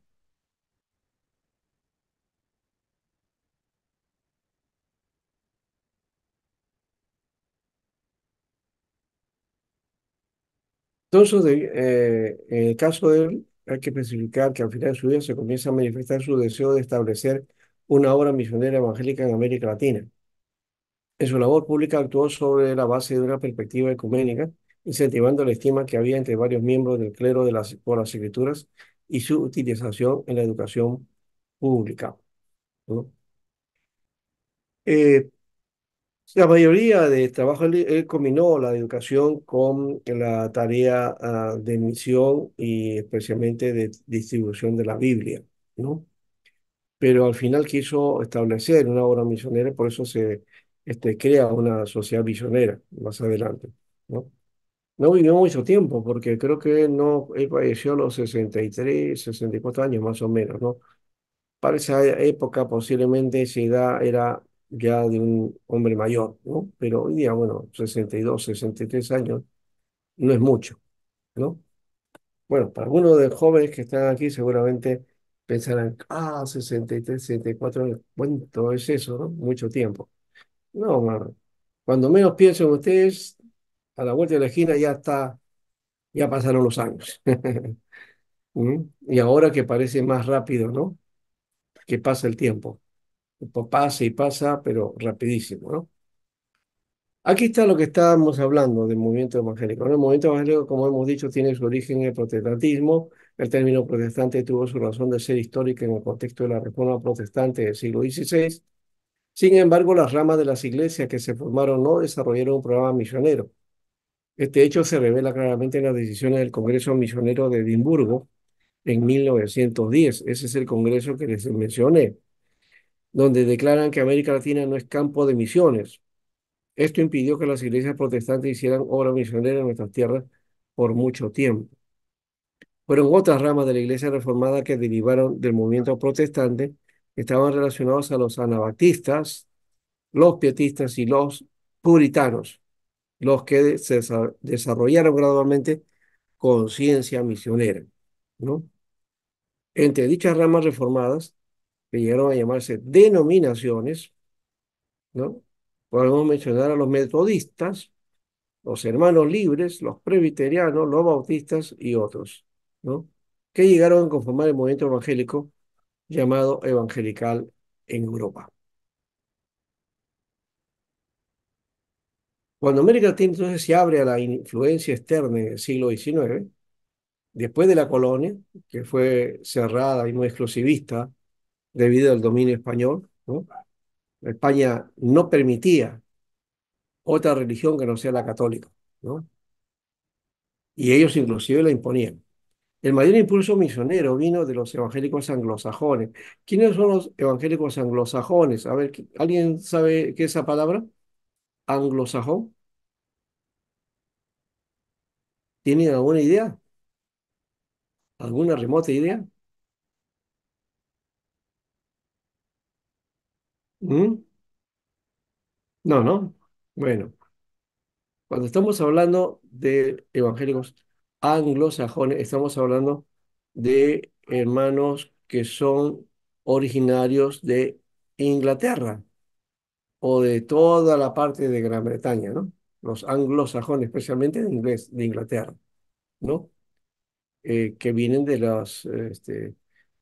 Entonces, eh, en el caso del hay que especificar que al final de su vida se comienza a manifestar su deseo de establecer una obra misionera evangélica en América Latina. En su labor pública actuó sobre la base de una perspectiva ecuménica, incentivando la estima que había entre varios miembros del clero de las, por las escrituras y su utilización en la educación pública. Eh, la mayoría de trabajo, él, combinó la educación con la tarea ah, de misión y especialmente de distribución de la Biblia, ¿no? Pero al final quiso establecer una obra misionera, por eso se este, crea una sociedad misionera más adelante, ¿no? No vivió mucho tiempo, porque creo que no, él falleció a los 63, 64 años más o menos, ¿no? Para esa época posiblemente esa edad era ya de un hombre mayor, ¿no? Pero hoy día, bueno, 62, 63 años, no es mucho, ¿no? Bueno, para algunos de los jóvenes que están aquí seguramente pensarán, ah, 63, 64 años, ¿cuánto es eso, no? Mucho tiempo. No, cuando menos piensen ustedes, a la vuelta de la esquina ya está, ya pasaron los años. ¿Mm? Y ahora que parece más rápido, ¿no? Que pasa el tiempo. Pues pasa y pasa, pero rapidísimo, ¿no? Aquí está lo que estábamos hablando del movimiento evangélico. El movimiento evangélico, como hemos dicho, tiene su origen en el protestantismo. El término protestante tuvo su razón de ser histórica en el contexto de la reforma protestante del siglo XVI. Sin embargo, las ramas de las iglesias que se formaron no desarrollaron un programa misionero. Este hecho se revela claramente en las decisiones del Congreso Misionero de Edimburgo en 1910. Ese es el Congreso que les mencioné donde declaran que América Latina no es campo de misiones. Esto impidió que las iglesias protestantes hicieran obra misionera en nuestras tierras por mucho tiempo. Fueron otras ramas de la iglesia reformada que derivaron del movimiento protestante, estaban relacionados a los anabaptistas, los pietistas y los puritanos, los que se desarrollaron gradualmente conciencia misionera. ¿no? Entre dichas ramas reformadas que llegaron a llamarse denominaciones, ¿no? Podemos mencionar a los metodistas, los hermanos libres, los presbiterianos, los bautistas y otros, ¿no? Que llegaron a conformar el movimiento evangélico llamado evangelical en Europa. Cuando América Latina entonces se abre a la influencia externa en el siglo XIX, después de la colonia, que fue cerrada y muy exclusivista debido al dominio español. España no permitía otra religión que no sea la católica. ¿no? Y ellos inclusive la imponían. El mayor impulso misionero vino de los evangélicos anglosajones. ¿Quiénes son los evangélicos anglosajones? A ver, ¿alguien sabe qué es esa palabra? Anglosajón. ¿Tienen alguna idea? ¿Alguna remota idea? ¿Mm? No, no. Bueno, cuando estamos hablando de evangélicos anglosajones, estamos hablando de hermanos que son originarios de Inglaterra o de toda la parte de Gran Bretaña, ¿no? Los anglosajones, especialmente de Inglaterra, ¿no? Eh, que vienen de las este,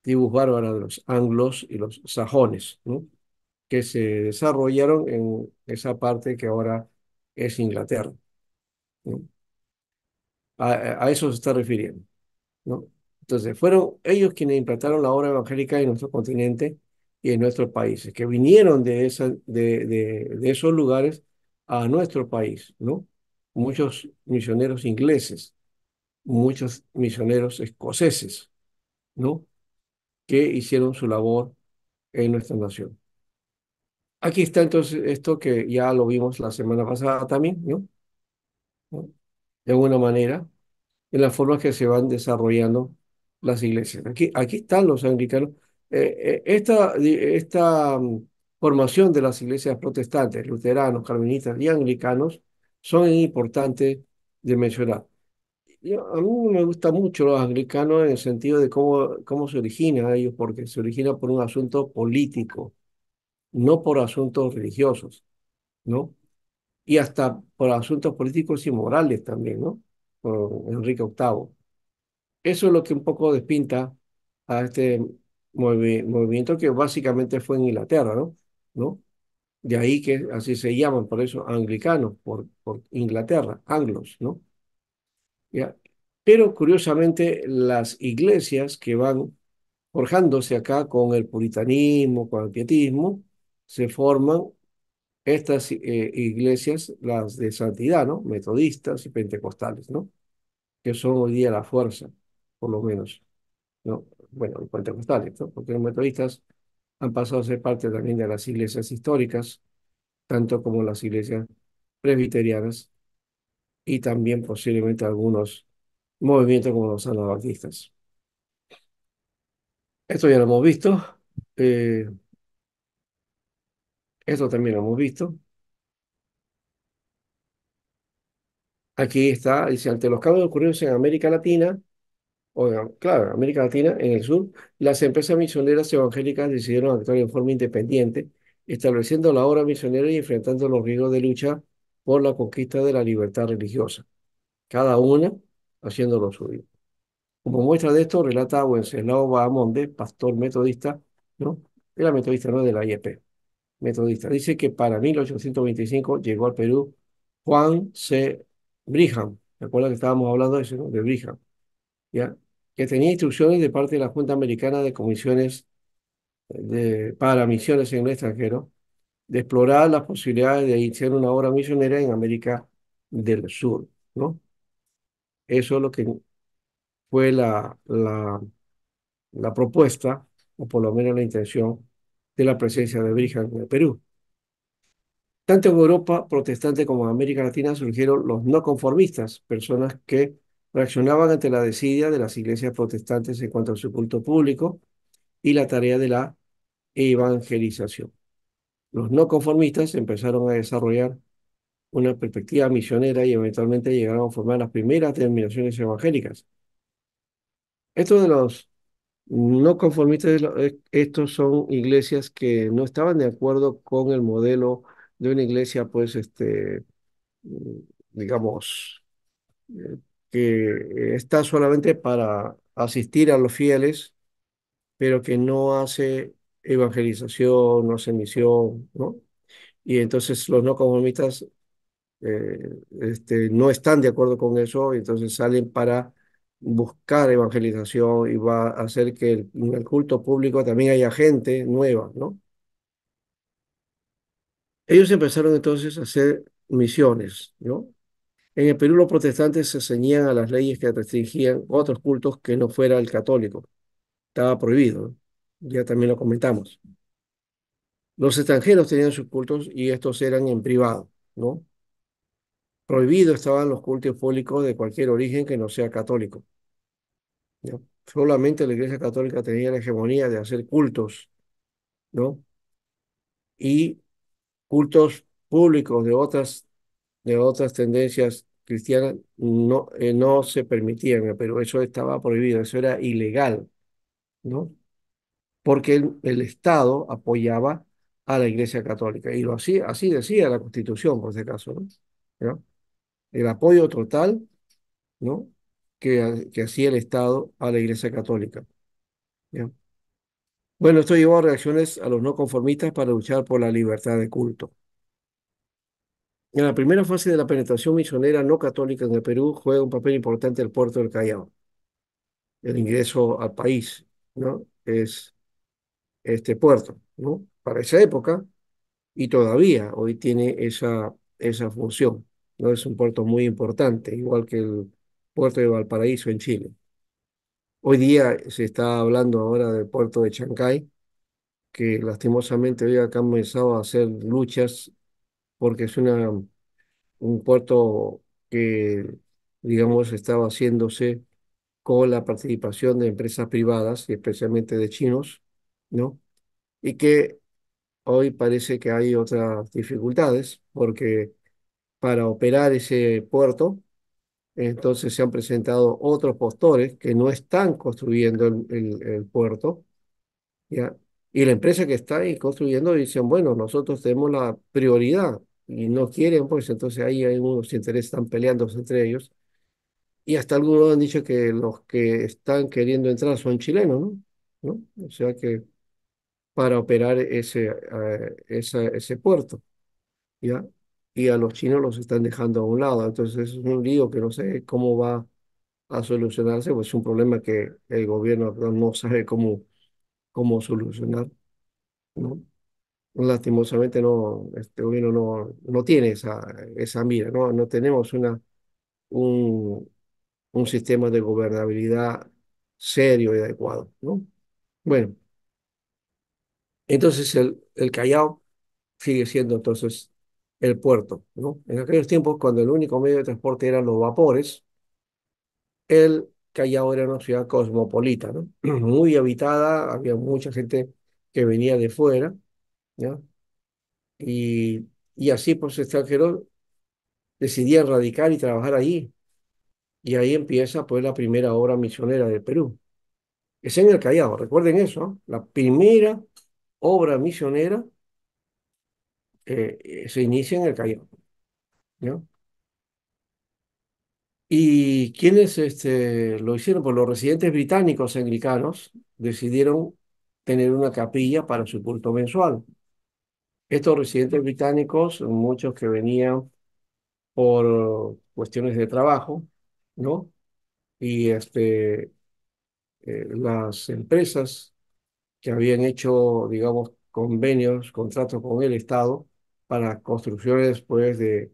tribus bárbaras, de los anglos y los sajones, ¿no? que se desarrollaron en esa parte que ahora es Inglaterra. A, eso se está refiriendo. ¿no? Entonces, fueron ellos quienes implantaron la obra evangélica en nuestro continente y en nuestros países, que vinieron de, de esos lugares a nuestro país, ¿no? Muchos misioneros ingleses, muchos misioneros escoceses, ¿no? Que hicieron su labor en nuestra nación. Aquí está entonces esto que ya lo vimos la semana pasada también, ¿no? De alguna manera, en las formas que se van desarrollando las iglesias. Aquí, aquí están los anglicanos. Eh, eh, esta, esta mm, formación de las iglesias protestantes, luteranos, calvinistas y anglicanos son importantes de mencionar. a mí me gusta mucho los anglicanos en el sentido de cómo, cómo se originan ellos, porque se origina por un asunto político no por asuntos religiosos, ¿no? Y hasta por asuntos políticos y morales también, ¿no? Por Enrique VIII. Eso es lo que un poco despinta a este movimiento que básicamente fue en Inglaterra, ¿no? De ahí que así se llaman, por eso anglicanos, por, Inglaterra, anglos, ¿no? Pero curiosamente las iglesias que van forjándose acá con el puritanismo, con el pietismo, se forman estas eh, iglesias, las de santidad, ¿no? Metodistas y pentecostales, ¿no? Que son hoy día la fuerza, por lo menos, ¿no? Bueno, y pentecostales, ¿no? Porque los metodistas han pasado a ser parte también de las iglesias históricas, tanto como las iglesias presbiterianas y también posiblemente algunos movimientos como los anabaptistas. Esto ya lo hemos visto. Eh, esto también lo hemos visto. Aquí está, dice, ante los cambios ocurridos en América Latina, o en, claro, América Latina, en el sur, las empresas misioneras evangélicas decidieron actuar en forma independiente, estableciendo la obra misionera y enfrentando los riesgos de lucha por la conquista de la libertad religiosa, cada una haciéndolo lo suyo. Como muestra de esto, relata Wenceslao Bahamonde, pastor metodista, ¿no? Era metodista, no de la IEP metodista. Dice que para 1825 llegó al Perú Juan C. Brigham. Recuerda que estábamos hablando de eso, de Brigham. ¿Ya? Que tenía instrucciones de parte de la Junta Americana de Comisiones para Misiones en el extranjero de explorar las posibilidades de iniciar una obra misionera en América del Sur, ¿no? Eso es lo que fue la, la propuesta, o por lo menos la intención la presencia de Brigham en Perú. Tanto en Europa protestante como en América Latina surgieron los no conformistas, personas que reaccionaban ante la desidia de las iglesias protestantes en cuanto a su culto público y la tarea de la evangelización. Los no conformistas empezaron a desarrollar una perspectiva misionera y eventualmente llegaron a formar las primeras denominaciones evangélicas. Esto de los no conformistas, estos son iglesias que no estaban de acuerdo con el modelo de una iglesia, pues, este, mm, digamos, eh, que está solamente para asistir a los fieles, pero que no hace evangelización, no hace misión, ¿no? Y entonces los no conformistas eh, este, no están de acuerdo con eso, y entonces salen para buscar evangelización y va a hacer que en el culto público también haya gente nueva, ¿no? Ellos empezaron entonces a hacer misiones, ¿no? En el Perú los protestantes se ceñían a las leyes que restringían otros cultos que no fuera el católico. Estaba prohibido, ya también lo comentamos. Los extranjeros tenían sus cultos y estos eran en privado, ¿no? Prohibido estaban los cultos públicos de cualquier origen que no sea católico. Solamente la Iglesia Católica tenía la hegemonía de hacer cultos, ¿no? Y cultos públicos de otras, de otras tendencias cristianas no, eh, no se permitían, pero eso estaba prohibido, eso era ilegal, ¿no? Porque el, Estado apoyaba a la Iglesia Católica, y lo así, así decía la Constitución, por ese caso, ¿no? El apoyo total, ¿no? que, hacía el Estado a la Iglesia Católica. Bueno, esto llevó a reacciones a los no conformistas para luchar por la libertad de culto. En la primera fase de la penetración misionera no católica en el Perú juega un papel importante el puerto del Callao. El ingreso al país, ¿no? Es este puerto, Para esa época y todavía hoy tiene esa, esa función, ¿no? Es un puerto muy importante, igual que el, puerto de Valparaíso en Chile. Hoy día se está hablando ahora del puerto de Chancay, que lastimosamente hoy ha comenzado a hacer luchas porque es una, un puerto que, digamos, estaba haciéndose con la participación de empresas privadas y especialmente de chinos, ¿no? Y que hoy parece que hay otras dificultades porque para operar ese puerto entonces se han presentado otros postores que no están construyendo el, puerto. ¿ya? Y la empresa que está ahí construyendo dicen, bueno, nosotros tenemos la prioridad y no quieren, pues entonces ahí hay unos intereses, están peleándose entre ellos. Y hasta algunos han dicho que los que están queriendo entrar son chilenos, ¿no? O sea que para operar ese, eh, ese puerto, ¿ya? y a los chinos los están dejando a un lado. Entonces es un lío que no sé cómo va a solucionarse, pues es un problema que el gobierno no sabe cómo, cómo solucionar, ¿no? Lastimosamente no, este gobierno no, no tiene esa, esa mira, ¿no? No tenemos una, un, un sistema de gobernabilidad serio y adecuado, ¿no? Bueno, entonces el, el Callao sigue siendo entonces el puerto. ¿no? En aquellos tiempos, cuando el único medio de transporte eran los vapores, el Callao era una ciudad cosmopolita, ¿no? muy habitada, había mucha gente que venía de fuera, ¿ya? Y, y así pues extranjeros decidían radicar y trabajar allí. Y ahí empieza pues la primera obra misionera del Perú. Es en el Callao, recuerden eso, la primera obra misionera eh, eh, se inicia en el cañón. ¿no? ¿Y quienes este, lo hicieron? Pues los residentes británicos anglicanos decidieron tener una capilla para su culto mensual. Estos residentes británicos, muchos que venían por cuestiones de trabajo, ¿no? Y este, eh, las empresas que habían hecho, digamos, convenios, contratos con el Estado, para construcciones pues de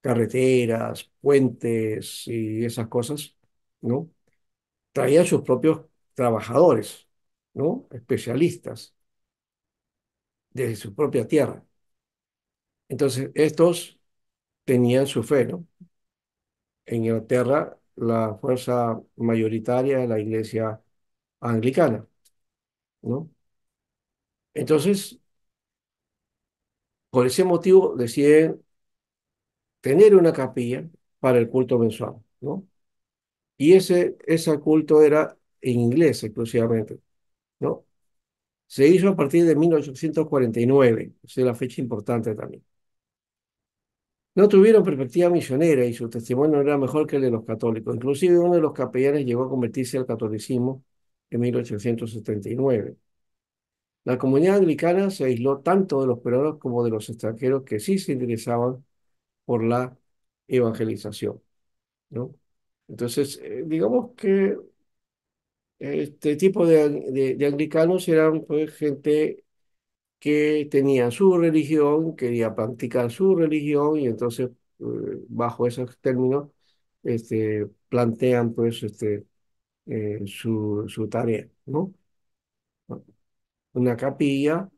carreteras, puentes y esas cosas, ¿no? Traían sus propios trabajadores, ¿no? Especialistas desde su propia tierra. Entonces, estos tenían su fe, ¿no? En Inglaterra, la fuerza mayoritaria de la iglesia anglicana, ¿no? Entonces, por ese motivo deciden tener una capilla para el culto mensual, ¿no? Y ese, ese culto era en inglés exclusivamente, ¿no? Se hizo a partir de 1849, es la fecha importante también. No tuvieron perspectiva misionera y su testimonio era mejor que el de los católicos. Inclusive uno de los capellanes llegó a convertirse al catolicismo en 1879. La comunidad anglicana se aisló tanto de los peruanos como de los extranjeros que sí se interesaban por la evangelización. ¿no? Entonces, eh, digamos que este tipo de, anglicanos eran pues, gente que tenía su religión, quería practicar su religión y entonces eh, bajo esos términos este, plantean pues este, eh, su, su tarea, ¿no? una capilla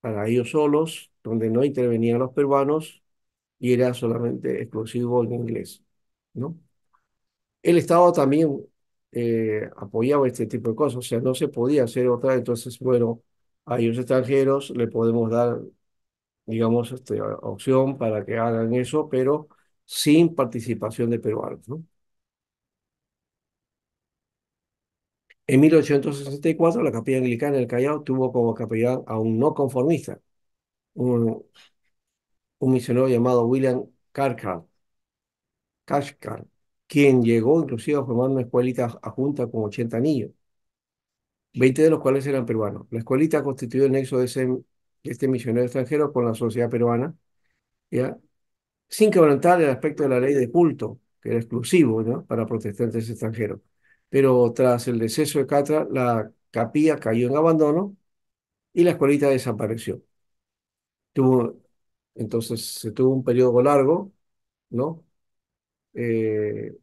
para ellos solos, donde no intervenían los peruanos y era solamente exclusivo en inglés. ¿no? El Estado también eh, apoyaba este tipo de cosas, o sea, no se podía hacer otra, entonces, bueno, a ellos extranjeros le podemos dar, digamos, esta opción para que hagan eso, pero sin participación de peruanos. ¿no? En 1864, la capilla anglicana del Callao tuvo como capellán a un no conformista, un, misionero llamado William Carcar, quien llegó inclusive a formar una escuelita adjunta con 80 niños, 20 de los cuales eran peruanos. La escuelita constituyó el nexo de, este misionero extranjero con la sociedad peruana, ¿ya? sin quebrantar el aspecto de la ley de culto, que era exclusivo para protestantes extranjeros pero tras el deceso de Catra, la capilla cayó en abandono y la escuelita desapareció. Tuvo, entonces se tuvo un periodo largo, ¿no? Eh,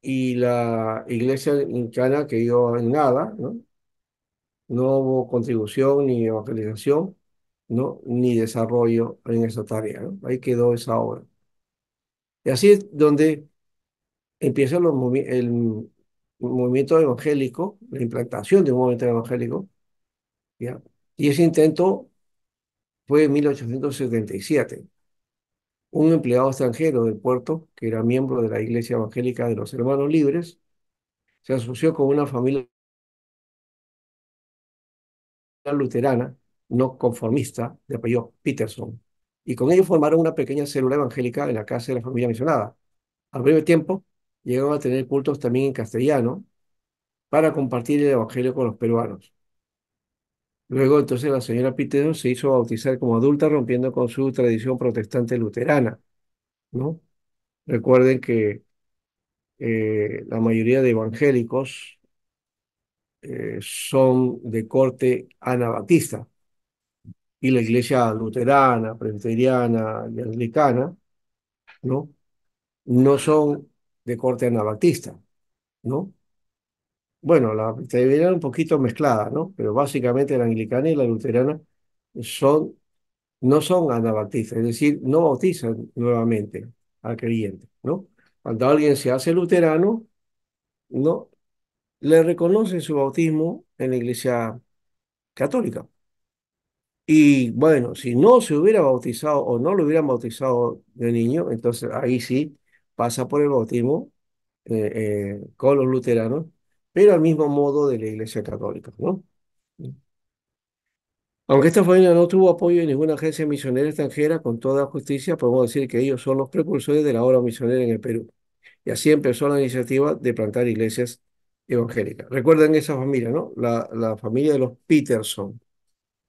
y la iglesia incana quedó en nada, ¿no? No hubo contribución ni evangelización, ¿no? Ni desarrollo en esa tarea, ¿no? Ahí quedó esa obra. Y así es donde empiezan los, el, movimiento evangélico, la implantación de un movimiento evangélico, y ese intento fue en 1877. Un empleado extranjero del puerto, que era miembro de la Iglesia Evangélica de los Hermanos Libres, se asoció con una familia luterana no conformista de apellido Peterson, y con ellos formaron una pequeña célula evangélica en la casa de la familia mencionada. Al breve tiempo, llegaron a tener cultos también en castellano para compartir el Evangelio con los peruanos. Luego entonces la señora Pitero se hizo bautizar como adulta rompiendo con su tradición protestante luterana. ¿no? Recuerden que eh, la mayoría de evangélicos eh, son de corte anabatista y la iglesia luterana, presbiteriana y anglicana ¿no? no son de corte anabaptista, ¿no? Bueno, la presbiteriana un poquito mezclada, ¿no? Pero básicamente la anglicana y la luterana son, no son anabaptistas, es decir, no bautizan nuevamente al creyente, ¿no? Cuando alguien se hace luterano, ¿no? Le reconoce su bautismo en la iglesia católica. Y bueno, si no se hubiera bautizado o no lo hubieran bautizado de niño, entonces ahí sí pasa por el bautismo eh, eh, con los luteranos, pero al mismo modo de la Iglesia Católica, ¿no? Aunque esta familia no tuvo apoyo de ninguna agencia misionera extranjera, con toda justicia podemos decir que ellos son los precursores de la obra misionera en el Perú. Y así empezó la iniciativa de plantar iglesias evangélicas. Recuerden esa familia, ¿no? La, familia de los Peterson,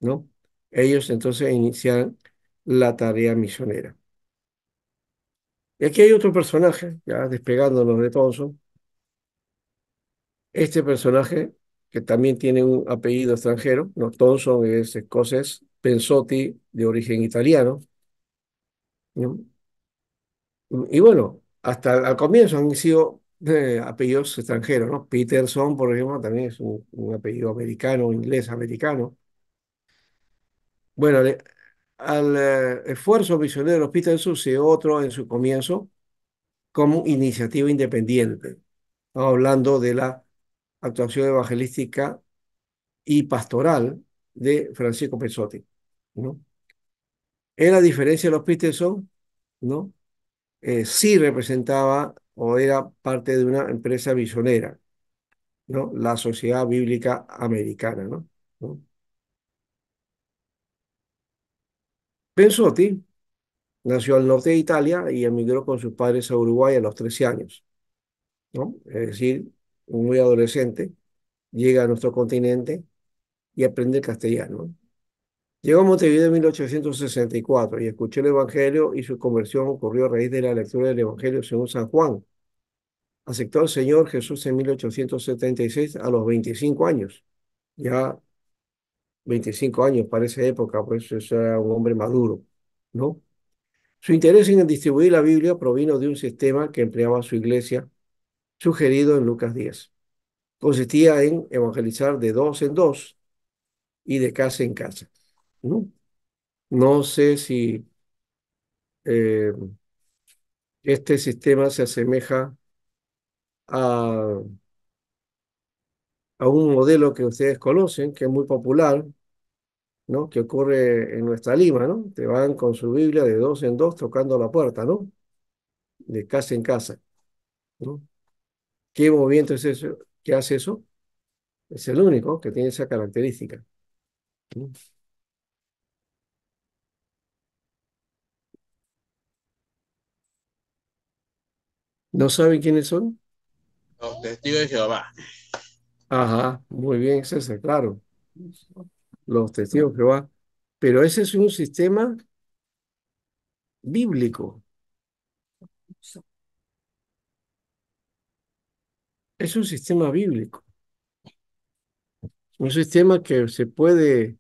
¿no? Ellos entonces iniciaron la tarea misionera. Y aquí hay otro personaje, ya despegándonos de Thompson. Este personaje, que también tiene un apellido extranjero, no, Thompson es escocés, Pensotti de origen italiano. Y bueno, hasta al comienzo han sido eh, apellidos extranjeros, ¿no? Peterson, por ejemplo, también es un, un apellido americano, inglés americano. Bueno, al eh, esfuerzo visionario de los y se otro en su comienzo como iniciativa independiente. Estamos hablando de la actuación evangelística y pastoral de Francisco Pesotti, ¿no? En la diferencia de los Peterson, ¿no? Eh, sí representaba o era parte de una empresa visionera, ¿no? la Sociedad Bíblica Americana. ¿no? Pensotti nació al norte de Italia y emigró con sus padres a Uruguay a los 13 años. Es decir, muy adolescente, llega a nuestro continente y aprende el castellano. Llegó a Montevideo en 1864 y escuchó el Evangelio y su conversión ocurrió a raíz de la lectura del Evangelio según San Juan. Aceptó al Señor Jesús en 1876 a los 25 años, ya 25 años para esa época, pues era un hombre maduro, ¿no? Su interés en distribuir la Biblia provino de un sistema que empleaba su iglesia, sugerido en Lucas 10. Consistía en evangelizar de dos en dos y de casa en casa, ¿no? No sé si eh, este sistema se asemeja a, a un modelo que ustedes conocen, que es muy popular, ¿no? Que ocurre en nuestra Lima, ¿no? Te van con su Biblia de dos en dos tocando la puerta, ¿no? De casa en casa, ¿no? ¿Qué movimiento es eso? ¿Qué hace eso? Es el único que tiene esa característica. ¿no? ¿No saben quiénes son? Los testigos de Jehová. Ajá, muy bien, César, claro los testigos que va pero ese es un sistema bíblico. Es un sistema bíblico. Un sistema que se puede,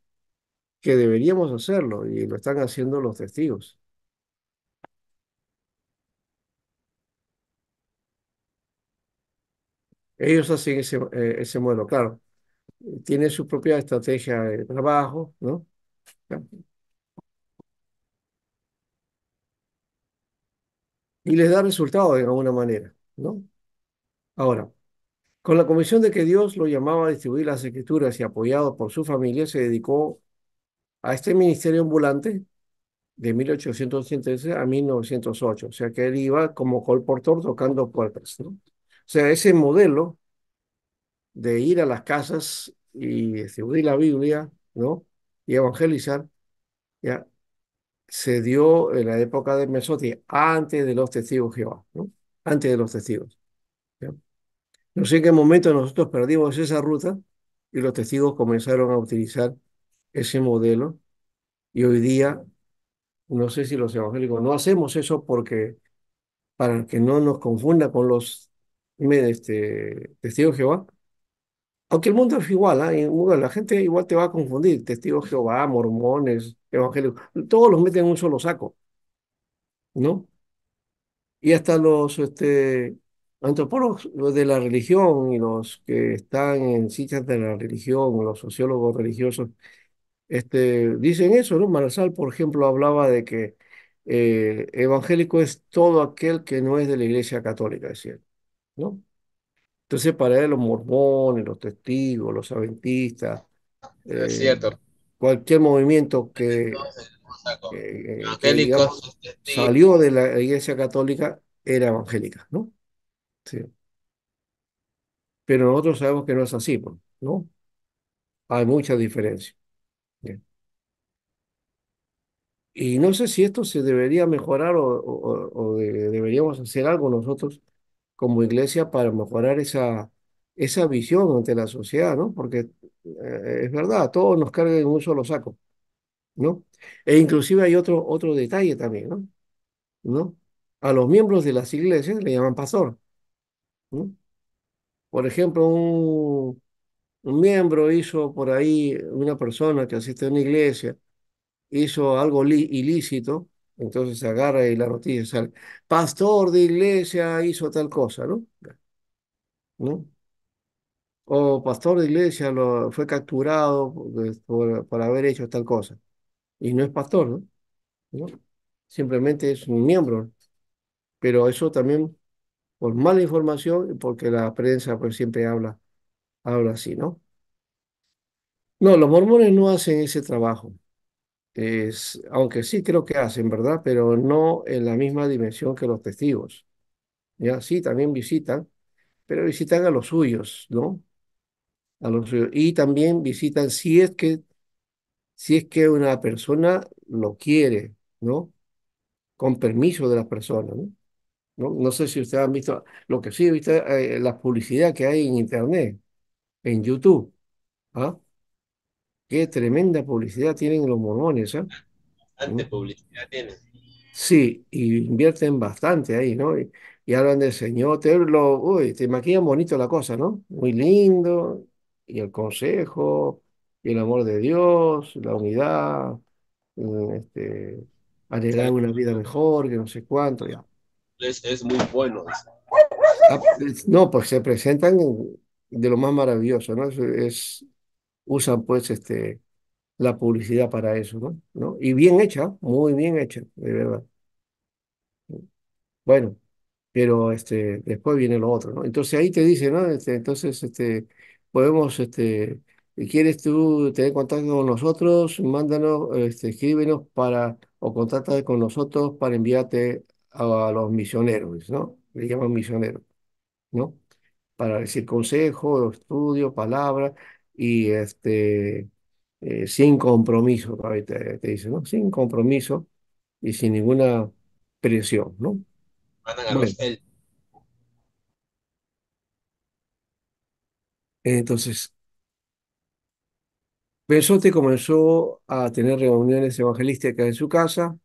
que deberíamos hacerlo y lo están haciendo los testigos. Ellos hacen ese, eh, ese modelo, claro tiene su propia estrategia de trabajo, ¿no? Y les da resultados de alguna manera, ¿no? Ahora, con la convicción de que Dios lo llamaba a distribuir las escrituras y apoyado por su familia, se dedicó a este ministerio ambulante de 1883 a 1908. O sea que él iba como colportor tocando puertas, ¿no? O sea, ese modelo de ir a las casas y distribuir la Biblia, ¿no? Y evangelizar, ya se dio en la época de Mesotis, antes de los testigos Jehová, ¿no? Antes de los testigos. No sé en qué momento nosotros perdimos esa ruta y los testigos comenzaron a utilizar ese modelo y hoy día no sé si los evangélicos no hacemos eso porque para que no nos confunda con los este, testigos de Jehová, aunque el mundo es igual, ¿ah? la gente igual te va a confundir. Testigos Jehová, mormones, evangélicos, todos los meten en un solo saco, ¿no? Y hasta los este, antropólogos de la religión y los que están en citas de la religión, los sociólogos religiosos, este, dicen eso, ¿no? Marzal, por ejemplo, hablaba de que eh, evangélico es todo aquel que no es de la Iglesia Católica, es cierto, ¿no? Entonces, para él, los mormones, los testigos, los adventistas, eh, cualquier movimiento que, eh, salió de la Iglesia Católica era evangélica, ¿no? Pero nosotros sabemos que no es así, pues, ¿no? Hay muchas diferencias. Y no sé si esto se debería mejorar o, deberíamos hacer algo nosotros como iglesia para mejorar esa, esa visión ante la sociedad, ¿no? Porque eh, es verdad, todos nos cargan en un solo saco, ¿no? E inclusive hay otro, otro detalle también, ¿no? A los miembros de las iglesias le llaman pastor, Por ejemplo, un, un miembro hizo por ahí, una persona que asiste a una iglesia, hizo algo ilícito, entonces agarra y la noticia sale, pastor de iglesia hizo tal cosa, ¿no? ¿No? O pastor de iglesia fue capturado pues, por, haber hecho tal cosa. Y no es pastor, ¿no? Simplemente es un miembro. Pero eso también por mala información y porque la prensa pues siempre habla, habla así, ¿no? No, los mormones no hacen ese trabajo es, aunque sí creo que hacen, ¿verdad? Pero no en la misma dimensión que los testigos. Ya, sí, también visitan, pero visitan a los suyos, ¿no? A los Y también visitan si es que, si es que una persona lo quiere, ¿no? Con permiso de las personas, ¿no? ¿no? sé si ustedes han visto, lo que sí he visto, eh, la publicidad que hay en Internet, en YouTube, ¿ah? Qué tremenda publicidad tienen los mormones, ¿eh? Bastante mm. publicidad tienen. Sí, y invierten bastante ahí, ¿no? Y, hablan del Señor, te, lo, uy, te maquillan bonito la cosa, ¿no? Muy lindo, y el consejo, y el amor de Dios, la unidad, mm, este, una vida mejor, que no sé cuánto, ya. Es, muy bueno. Ah, no, pues se presentan de lo más maravilloso, ¿no? es usan pues este, la publicidad para eso, ¿no? ¿no? Y bien hecha, muy bien hecha, de verdad. Bueno, pero este, después viene lo otro, ¿no? Entonces ahí te dice, ¿no? Este, entonces, este, podemos, este, ¿quieres tú tener contacto con nosotros? Mándanos, este, escríbenos para, o contáctate con nosotros para enviarte a, los misioneros, ¿no? Le llaman misioneros, ¿no? Para decir consejo, estudio, palabra, y este, eh, sin compromiso, te, te dice, ¿no? Sin compromiso y sin ninguna presión, ¿no? entonces, Besote comenzó a tener reuniones evangelísticas en su casa,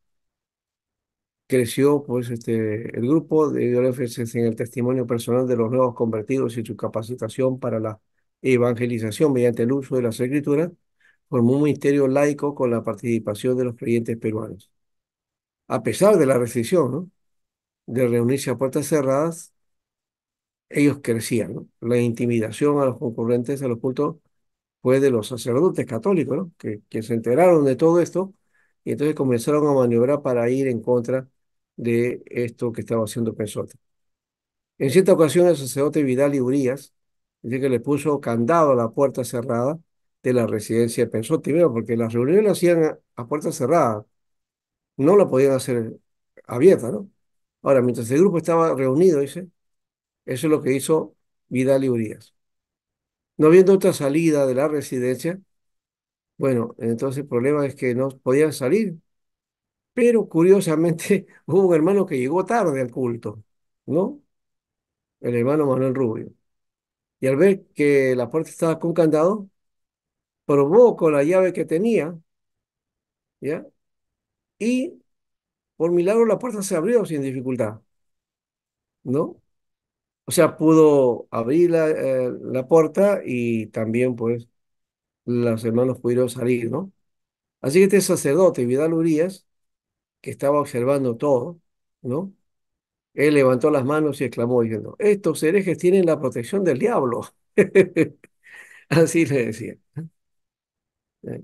creció pues este, el grupo de énfasis en el testimonio personal de los nuevos convertidos y su capacitación para la evangelización mediante el uso de las escrituras, formó un ministerio laico con la participación de los creyentes peruanos. A pesar de la restricción de reunirse a puertas cerradas, ellos crecían. La intimidación a los concurrentes a los cultos fue de los sacerdotes católicos, que, se enteraron de todo esto y entonces comenzaron a maniobrar para ir en contra de esto que estaba haciendo pesote En cierta ocasión, el sacerdote Vidal y Urias Dice que le puso candado a la puerta cerrada de la residencia de Pensó porque las reuniones las hacían a, puerta cerrada, no la podían hacer abierta, ¿no? Ahora, mientras el grupo estaba reunido, dice, eso es lo que hizo Vidal y Urias. No habiendo otra salida de la residencia, bueno, entonces el problema es que no podían salir. Pero curiosamente hubo un hermano que llegó tarde al culto, ¿no? El hermano Manuel Rubio y al ver que la puerta estaba con candado, probó con la llave que tenía, ¿ya? Y por milagro la puerta se abrió sin dificultad, ¿no? O sea, pudo abrir la, eh, puerta y también, pues, las hermanos pudieron salir, ¿no? Así que este sacerdote, Vidal Urias, que estaba observando todo, ¿no? Él levantó las manos y exclamó diciendo, estos herejes tienen la protección del diablo. Así le decía.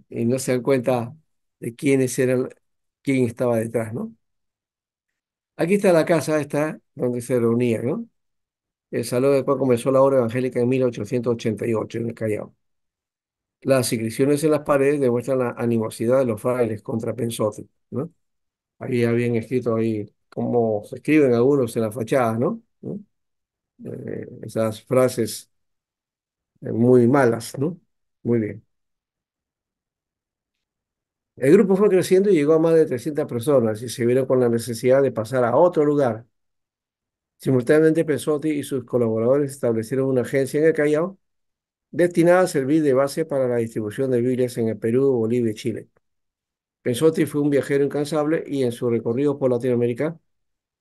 Y no se dan cuenta de quiénes eran, quién estaba detrás, ¿no? Aquí está la casa esta donde se reunían, ¿no? El salón después comenzó la obra evangélica en 1888 en el Callao. Las inscripciones en las paredes demuestran la animosidad de los frailes contra Pensote, ¿no? Ahí habían escrito ahí como se escriben algunos en la fachada, ¿no? Eh, esas frases eh, muy malas, ¿no? Muy bien. El grupo fue creciendo y llegó a más de 300 personas y se vieron con la necesidad de pasar a otro lugar. Simultáneamente Pesotti y sus colaboradores establecieron una agencia en el Callao destinada a servir de base para la distribución de Biblias en el Perú, Bolivia y Chile. Pesotti fue un viajero incansable y en su recorrido por Latinoamérica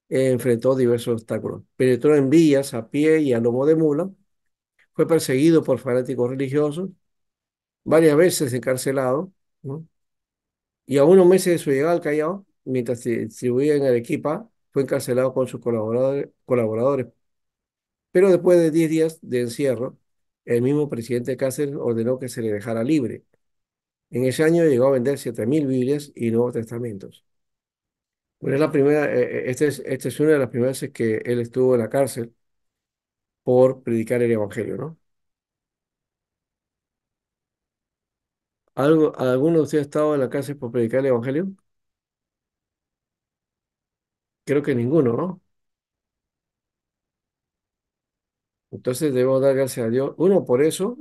eh, enfrentó diversos obstáculos. Penetró en villas a pie y a lomo de mula, fue perseguido por fanáticos religiosos, varias veces encarcelado, y a unos meses de su llegada al Callao, mientras se distribuía en Arequipa, fue encarcelado con sus colaboradores, colaboradores. Pero después de 10 días de encierro, el mismo presidente Cáceres ordenó que se le dejara libre. En ese año llegó a vender 7.000 Biblias y Nuevos Testamentos. Esta es la primera, eh, eh, este es, este es una de las primeras veces que él estuvo en la cárcel por predicar el Evangelio, ¿no? ¿Algo, ¿Alguno de ustedes ha estado en la cárcel por predicar el Evangelio? Creo que ninguno, ¿no? Entonces debemos dar gracias a Dios, uno por eso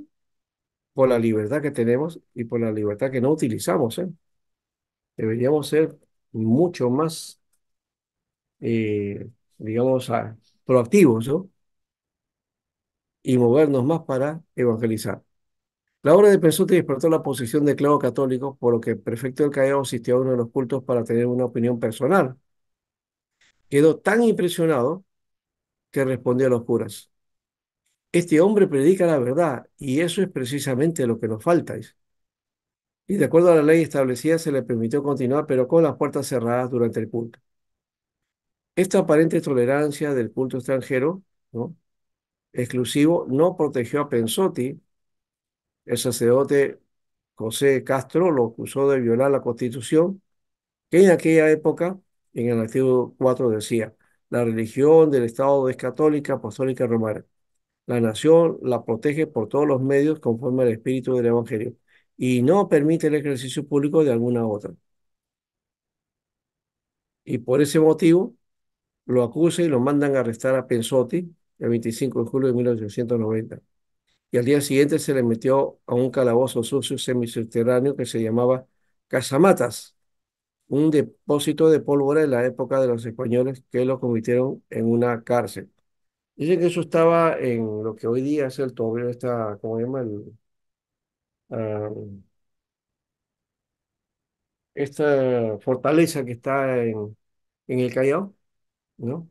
por la libertad que tenemos y por la libertad que no utilizamos. ¿eh? Deberíamos ser mucho más, eh, digamos, ah, proactivos y movernos más para evangelizar. La obra de Pesuti despertó la posición de clavo católico, por lo que el prefecto del Callao asistió a uno de los cultos para tener una opinión personal. Quedó tan impresionado que respondió a los curas. Este hombre predica la verdad y eso es precisamente lo que nos falta. Y de acuerdo a la ley establecida se le permitió continuar, pero con las puertas cerradas durante el culto. Esta aparente tolerancia del culto extranjero, exclusivo, no protegió a Pensotti. El sacerdote José Castro lo acusó de violar la constitución, que en aquella época, en el artículo 4 decía, la religión del Estado es católica, apostólica romana la nación la protege por todos los medios conforme al espíritu del Evangelio y no permite el ejercicio público de alguna otra. Y por ese motivo lo acusa y lo mandan a arrestar a Pensotti el 25 de julio de 1890. Y al día siguiente se le metió a un calabozo sucio semisubterráneo que se llamaba Casamatas, un depósito de pólvora en la época de los españoles que lo convirtieron en una cárcel. Dicen que eso estaba en lo que hoy día es el tobillo, está, ¿cómo se llama? Ah, esta fortaleza que está en, en el Callao, ¿no?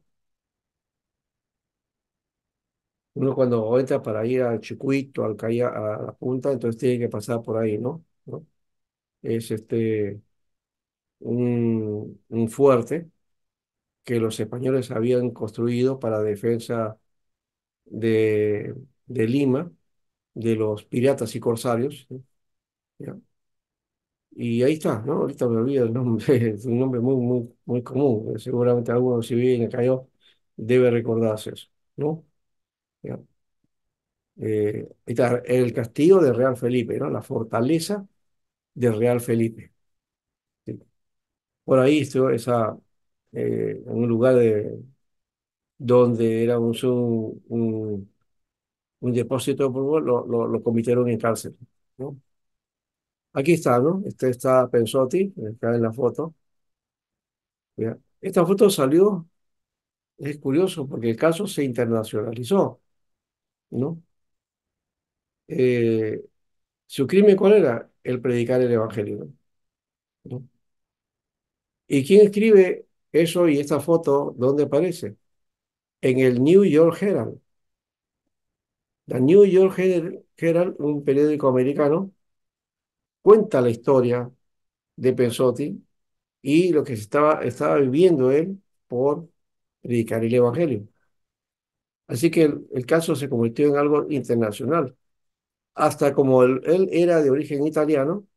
Uno cuando entra para ir al Chicuito, al Callao, a la punta, entonces tiene que pasar por ahí, ¿no? ¿No? Es este un, un fuerte que los españoles habían construido para defensa de, Lima, de los piratas y corsarios. Y ahí está, ¿no? Ahorita me olvido el nombre, es un nombre muy, muy, muy común. ¿eh? Seguramente alguno, si vive en el cayó debe recordarse eso, ¿no? Eh, ahí está, el castillo de Real Felipe, ¿no? La fortaleza de Real Felipe. Por ahí estuvo esa, eh, en un lugar donde era un, un, depósito de lo, lo, en cárcel. Aquí está, ¿no? Este está Pensotti, está en la foto. esta foto salió, es curioso, porque el caso se internacionalizó, ¿no? Eh, ¿Su crimen cuál era? El predicar el Evangelio. ¿Y quién escribe eso y esta foto, ¿dónde aparece? En el New York Herald. La New York Herald, un periódico americano, cuenta la historia de Pensotti y lo que estaba, estaba viviendo él por predicar el Evangelio. Así que el, caso se convirtió en algo internacional. Hasta como él, él era de origen italiano,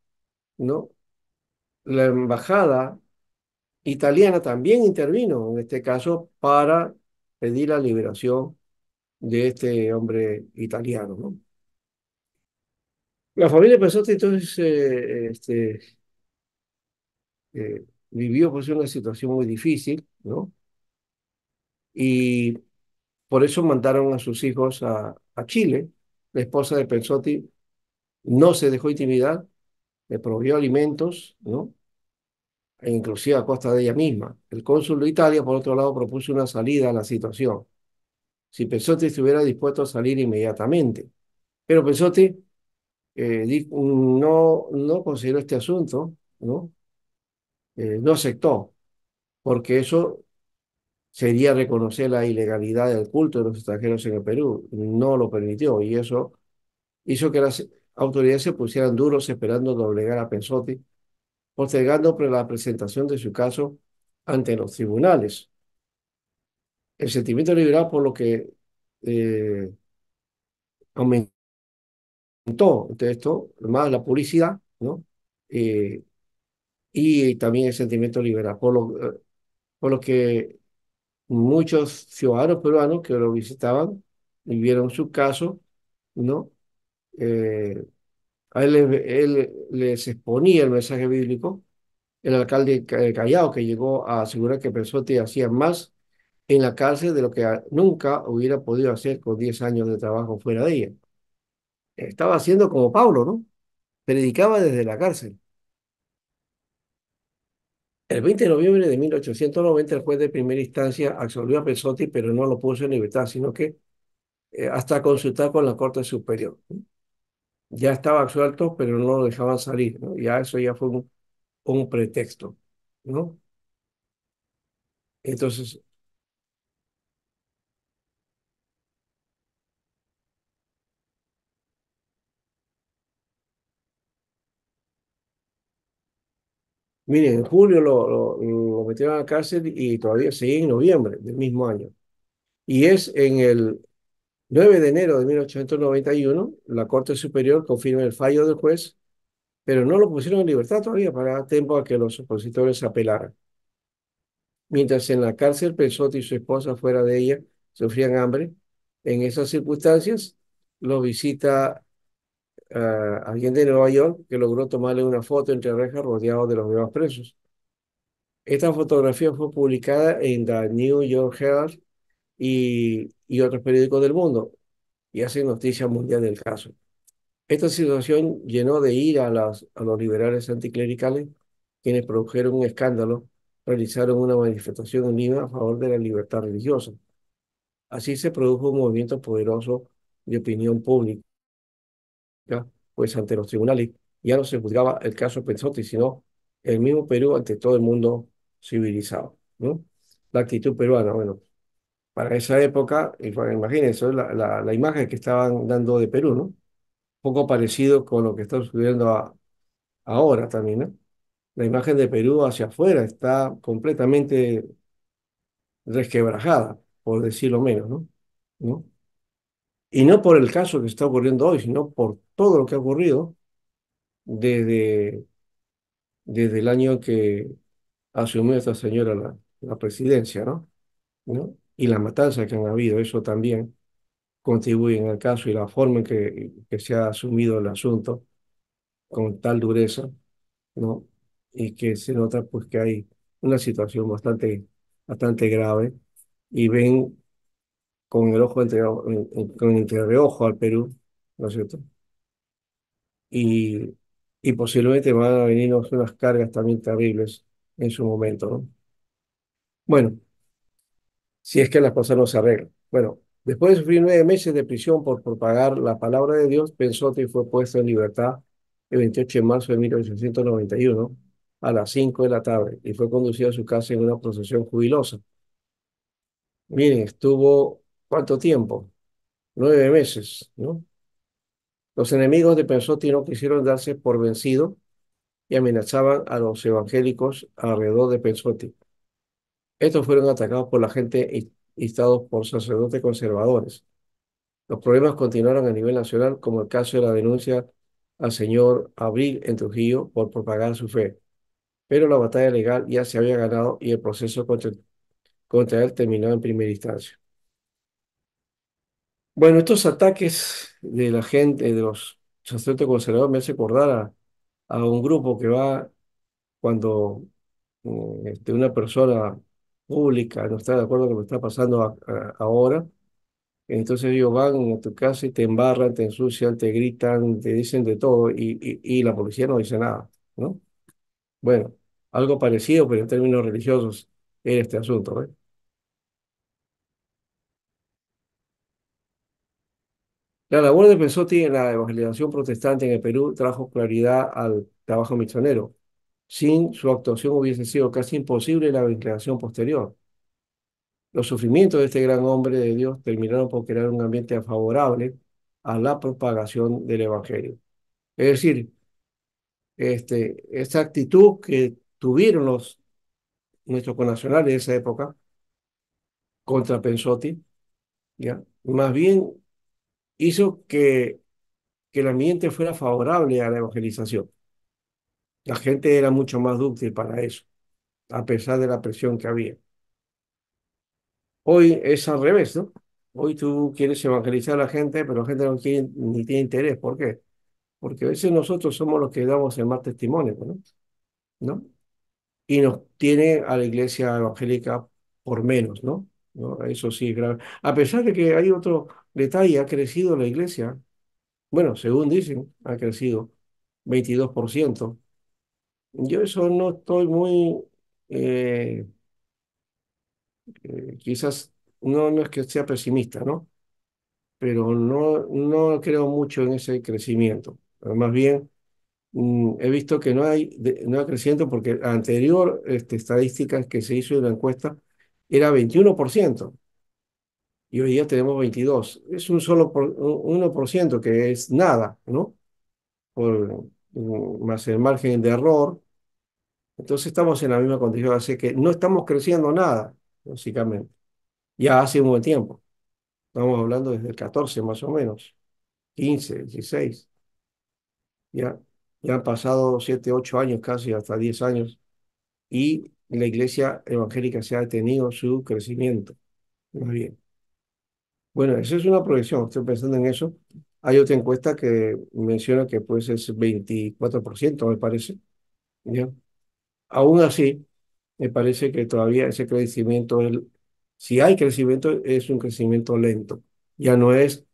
¿no? La embajada italiana también intervino, en este caso, para pedir la liberación de este hombre italiano. ¿no? La familia Pensotti entonces eh, este, eh, vivió pues, una situación muy difícil, ¿no? Y por eso mandaron a sus hijos a, Chile. La esposa de Pensotti no se dejó intimidar, le provió alimentos, ¿no? E inclusive a costa de ella misma. El cónsul de Italia, por otro lado, propuso una salida a la situación. Si Pensotti estuviera dispuesto a salir inmediatamente. Pero Pensotti eh, no, no consideró este asunto, ¿no? Eh, no aceptó, porque eso sería reconocer la ilegalidad del culto de los extranjeros en el Perú. No lo permitió y eso hizo que las autoridades se pusieran duros esperando doblegar a Pensotti postergando la presentación de su caso ante los tribunales. El sentimiento liberal, por lo que eh, aumentó esto, más la publicidad, ¿no? Eh, y también el sentimiento liberal, eh, por lo, que muchos ciudadanos peruanos que lo visitaban y vieron su caso, ¿no? Eh, él, les exponía el mensaje bíblico. El alcalde Callao, que llegó a asegurar que Pesotti hacía más en la cárcel de lo que nunca hubiera podido hacer con 10 años de trabajo fuera de ella. Estaba haciendo como Pablo, ¿no? Predicaba desde la cárcel. El 20 de noviembre de 1890, el juez de primera instancia absolvió a Pesotti, pero no lo puso en libertad, sino que eh, hasta consultar con la Corte Superior ya estaba absuelto, pero no lo dejaban salir, ¿no? Ya eso ya fue un, pretexto, Entonces, miren, en julio lo, lo, lo metieron a cárcel y todavía sigue en noviembre del mismo año. Y es en el, 9 de enero de 1891, la Corte Superior confirma el fallo del juez, pero no lo pusieron en libertad todavía para tiempo a que los opositores apelaran. Mientras en la cárcel Pesotti y su esposa fuera de ella sufrían hambre, en esas circunstancias lo visita ah, alguien de Nueva York que logró tomarle una foto entre rejas rodeado de los demás presos. Esta fotografía fue publicada en The New York Herald y, y otros periódicos del mundo, y hacen noticia mundial del caso. Esta situación llenó de ira a, las, a los liberales anticlericales, quienes produjeron un escándalo, realizaron una manifestación unida a favor de la libertad religiosa. Así se produjo un movimiento poderoso de opinión pública, pues ante los tribunales ya no se juzgaba el caso Pensotti, sino el mismo Perú ante todo el mundo civilizado. ¿no? La actitud peruana, bueno, para esa época, imagínense, la, la, imagen que estaban dando de Perú, ¿no? Un poco parecido con lo que está sucediendo ahora también, ¿no? La imagen de Perú hacia afuera está completamente resquebrajada, por decirlo menos, ¿no? ¿no? Y no por el caso que está ocurriendo hoy, sino por todo lo que ha ocurrido desde, desde el año que asumió esta señora la, la presidencia, ¿no? ¿no? y las matanza que han habido, eso también contribuye en el caso y la forma en que, que se ha asumido el asunto con tal dureza, ¿no? Y que se nota pues que hay una situación bastante, bastante grave y ven con el ojo entre, con entre al Perú, ¿no es cierto? Y, y posiblemente van a venir unas cargas también terribles en su momento, ¿no? Bueno, si es que las cosas no se arreglan. Bueno, después de sufrir nueve meses de prisión por propagar la palabra de Dios, Pensotti fue puesto en libertad el 28 de marzo de 1991 a las cinco de la tarde y fue conducido a su casa en una procesión jubilosa. Miren, estuvo cuánto tiempo? Nueve meses, ¿no? Los enemigos de Pensotti no quisieron darse por vencido y amenazaban a los evangélicos alrededor de Pensotti. Estos fueron atacados por la gente y instados por sacerdotes conservadores. Los problemas continuaron a nivel nacional, como el caso de la denuncia al señor Abril en Trujillo por propagar su fe. Pero la batalla legal ya se había ganado y el proceso contra, él terminó en primera instancia. Bueno, estos ataques de la gente, de los sacerdotes conservadores, me hace acordar a, un grupo que va cuando eh, este, una persona pública, no está de acuerdo con lo que está pasando ahora. Entonces ellos van a tu casa y te embarran, te ensucian, te gritan, te dicen de todo y, y, la policía no dice nada, ¿no? Bueno, algo parecido, pero en términos religiosos, era este asunto, La labor de Pesotti en la evangelización protestante en el Perú trajo claridad al trabajo misionero. Sin su actuación hubiese sido casi imposible la declaración posterior. Los sufrimientos de este gran hombre de Dios terminaron por crear un ambiente favorable a la propagación del Evangelio. Es decir, este, esta actitud que tuvieron los, nuestros connacionales de esa época contra Pensotti, ¿ya? más bien hizo que, que el ambiente fuera favorable a la evangelización. La gente era mucho más dúctil para eso, a pesar de la presión que había. Hoy es al revés, ¿no? Hoy tú quieres evangelizar a la gente, pero la gente no quiere, ni tiene interés. ¿Por qué? Porque a veces nosotros somos los que damos el más testimonio, ¿no? ¿No? Y nos tiene a la iglesia evangélica por menos, ¿no? ¿No? Eso sí es grave. A pesar de que hay otro detalle, ha crecido la iglesia, bueno, según dicen, ha crecido 22%, yo eso no estoy muy, eh, eh, quizás, no, no es que sea pesimista, ¿no? Pero no, no creo mucho en ese crecimiento. Más bien, mm, he visto que no hay, no ha crecimiento porque anterior este, estadísticas que se hizo en la encuesta era 21% y hoy día tenemos 22. Es un solo por, 1% que es nada, ¿no? Por, mm, más el margen de error entonces estamos en la misma condición, así que no estamos creciendo nada, básicamente. Ya hace un buen tiempo. Estamos hablando desde el 14 más o menos, 15, 16. Ya, ya han pasado 7, 8 años casi, hasta 10 años, y la iglesia evangélica se ha detenido su crecimiento. Muy bien. Bueno, esa es una proyección, estoy pensando en eso. Hay otra encuesta que menciona que pues es 24%, me parece. ¿Ya? aún así, me parece que todavía ese crecimiento, el, si hay crecimiento, es un crecimiento lento. Ya no es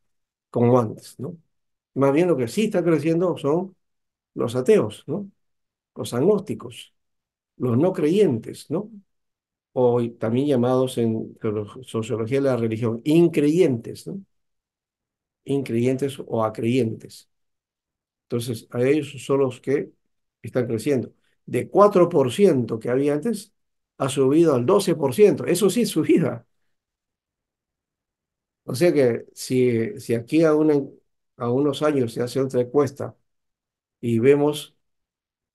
como antes, ¿no? Más bien lo que sí está creciendo son los ateos, ¿no? Los agnósticos, los no creyentes, ¿no? O también llamados en sociología de la religión, increyentes, ¿no? Increyentes o acreyentes. Entonces, a ellos son los que están creciendo de 4% que había antes ha subido al 12%. Eso sí, es subida. O sea que si, si aquí a, a unos años se hace otra encuesta y vemos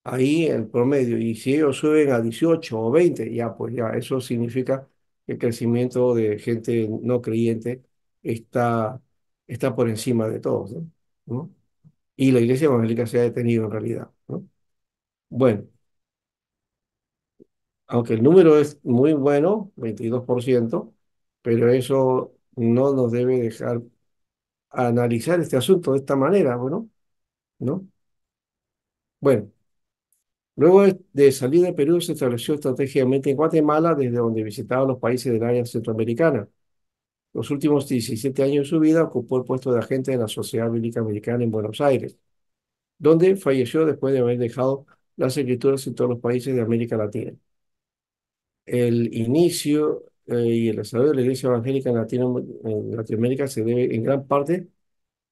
ahí el promedio, y si ellos suben a 18 o 20, ya pues ya, eso significa que el crecimiento de gente no creyente está, está por encima de todos, Y la iglesia evangélica se ha detenido en realidad, Bueno aunque el número es muy bueno, 22%, pero eso no nos debe dejar analizar este asunto de esta manera, bueno, ¿no? Bueno, luego de salir de Perú se estableció estratégicamente en Guatemala, desde donde visitaba los países del área centroamericana. Los últimos 17 años de su vida ocupó el puesto de agente de la Sociedad Bíblica Americana en Buenos Aires, donde falleció después de haber dejado las escrituras en todos los países de América Latina el inicio eh, y el desarrollo de la Iglesia Evangélica en, en Latinoamérica se debe en gran parte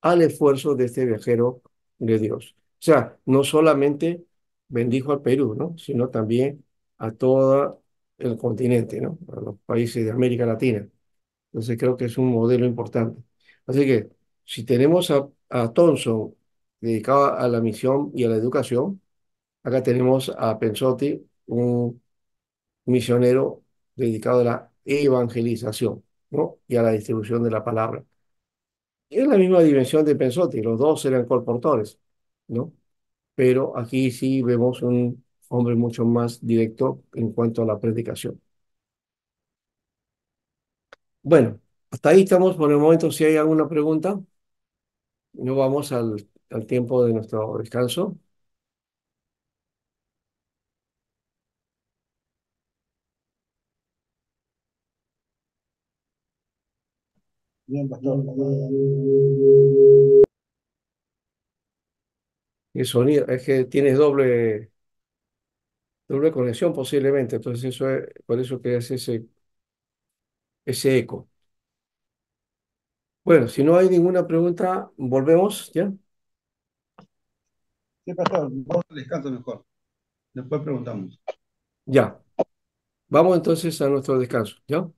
al esfuerzo de este viajero de Dios. O sea, no solamente bendijo al Perú, ¿no? sino también a todo el continente, ¿no? a los países de América Latina. Entonces creo que es un modelo importante. Así que si tenemos a, a Thompson dedicado a la misión y a la educación, acá tenemos a Pensotti, un misionero dedicado a la evangelización ¿no? y a la distribución de la palabra. es la misma dimensión de Pensotti, los dos eran colportores, ¿no? Pero aquí sí vemos un hombre mucho más directo en cuanto a la predicación. Bueno, hasta ahí estamos por el momento. Si hay alguna pregunta, no vamos al tiempo de nuestro descanso. el sonido, es que tienes doble, doble conexión posiblemente, entonces eso es, por eso que hace ese, ese eco. Bueno, si no hay ninguna pregunta, volvemos, ¿ya? Sí, pastor, vamos al descanso mejor. Después preguntamos. Ya. Vamos entonces a nuestro descanso, ¿ya?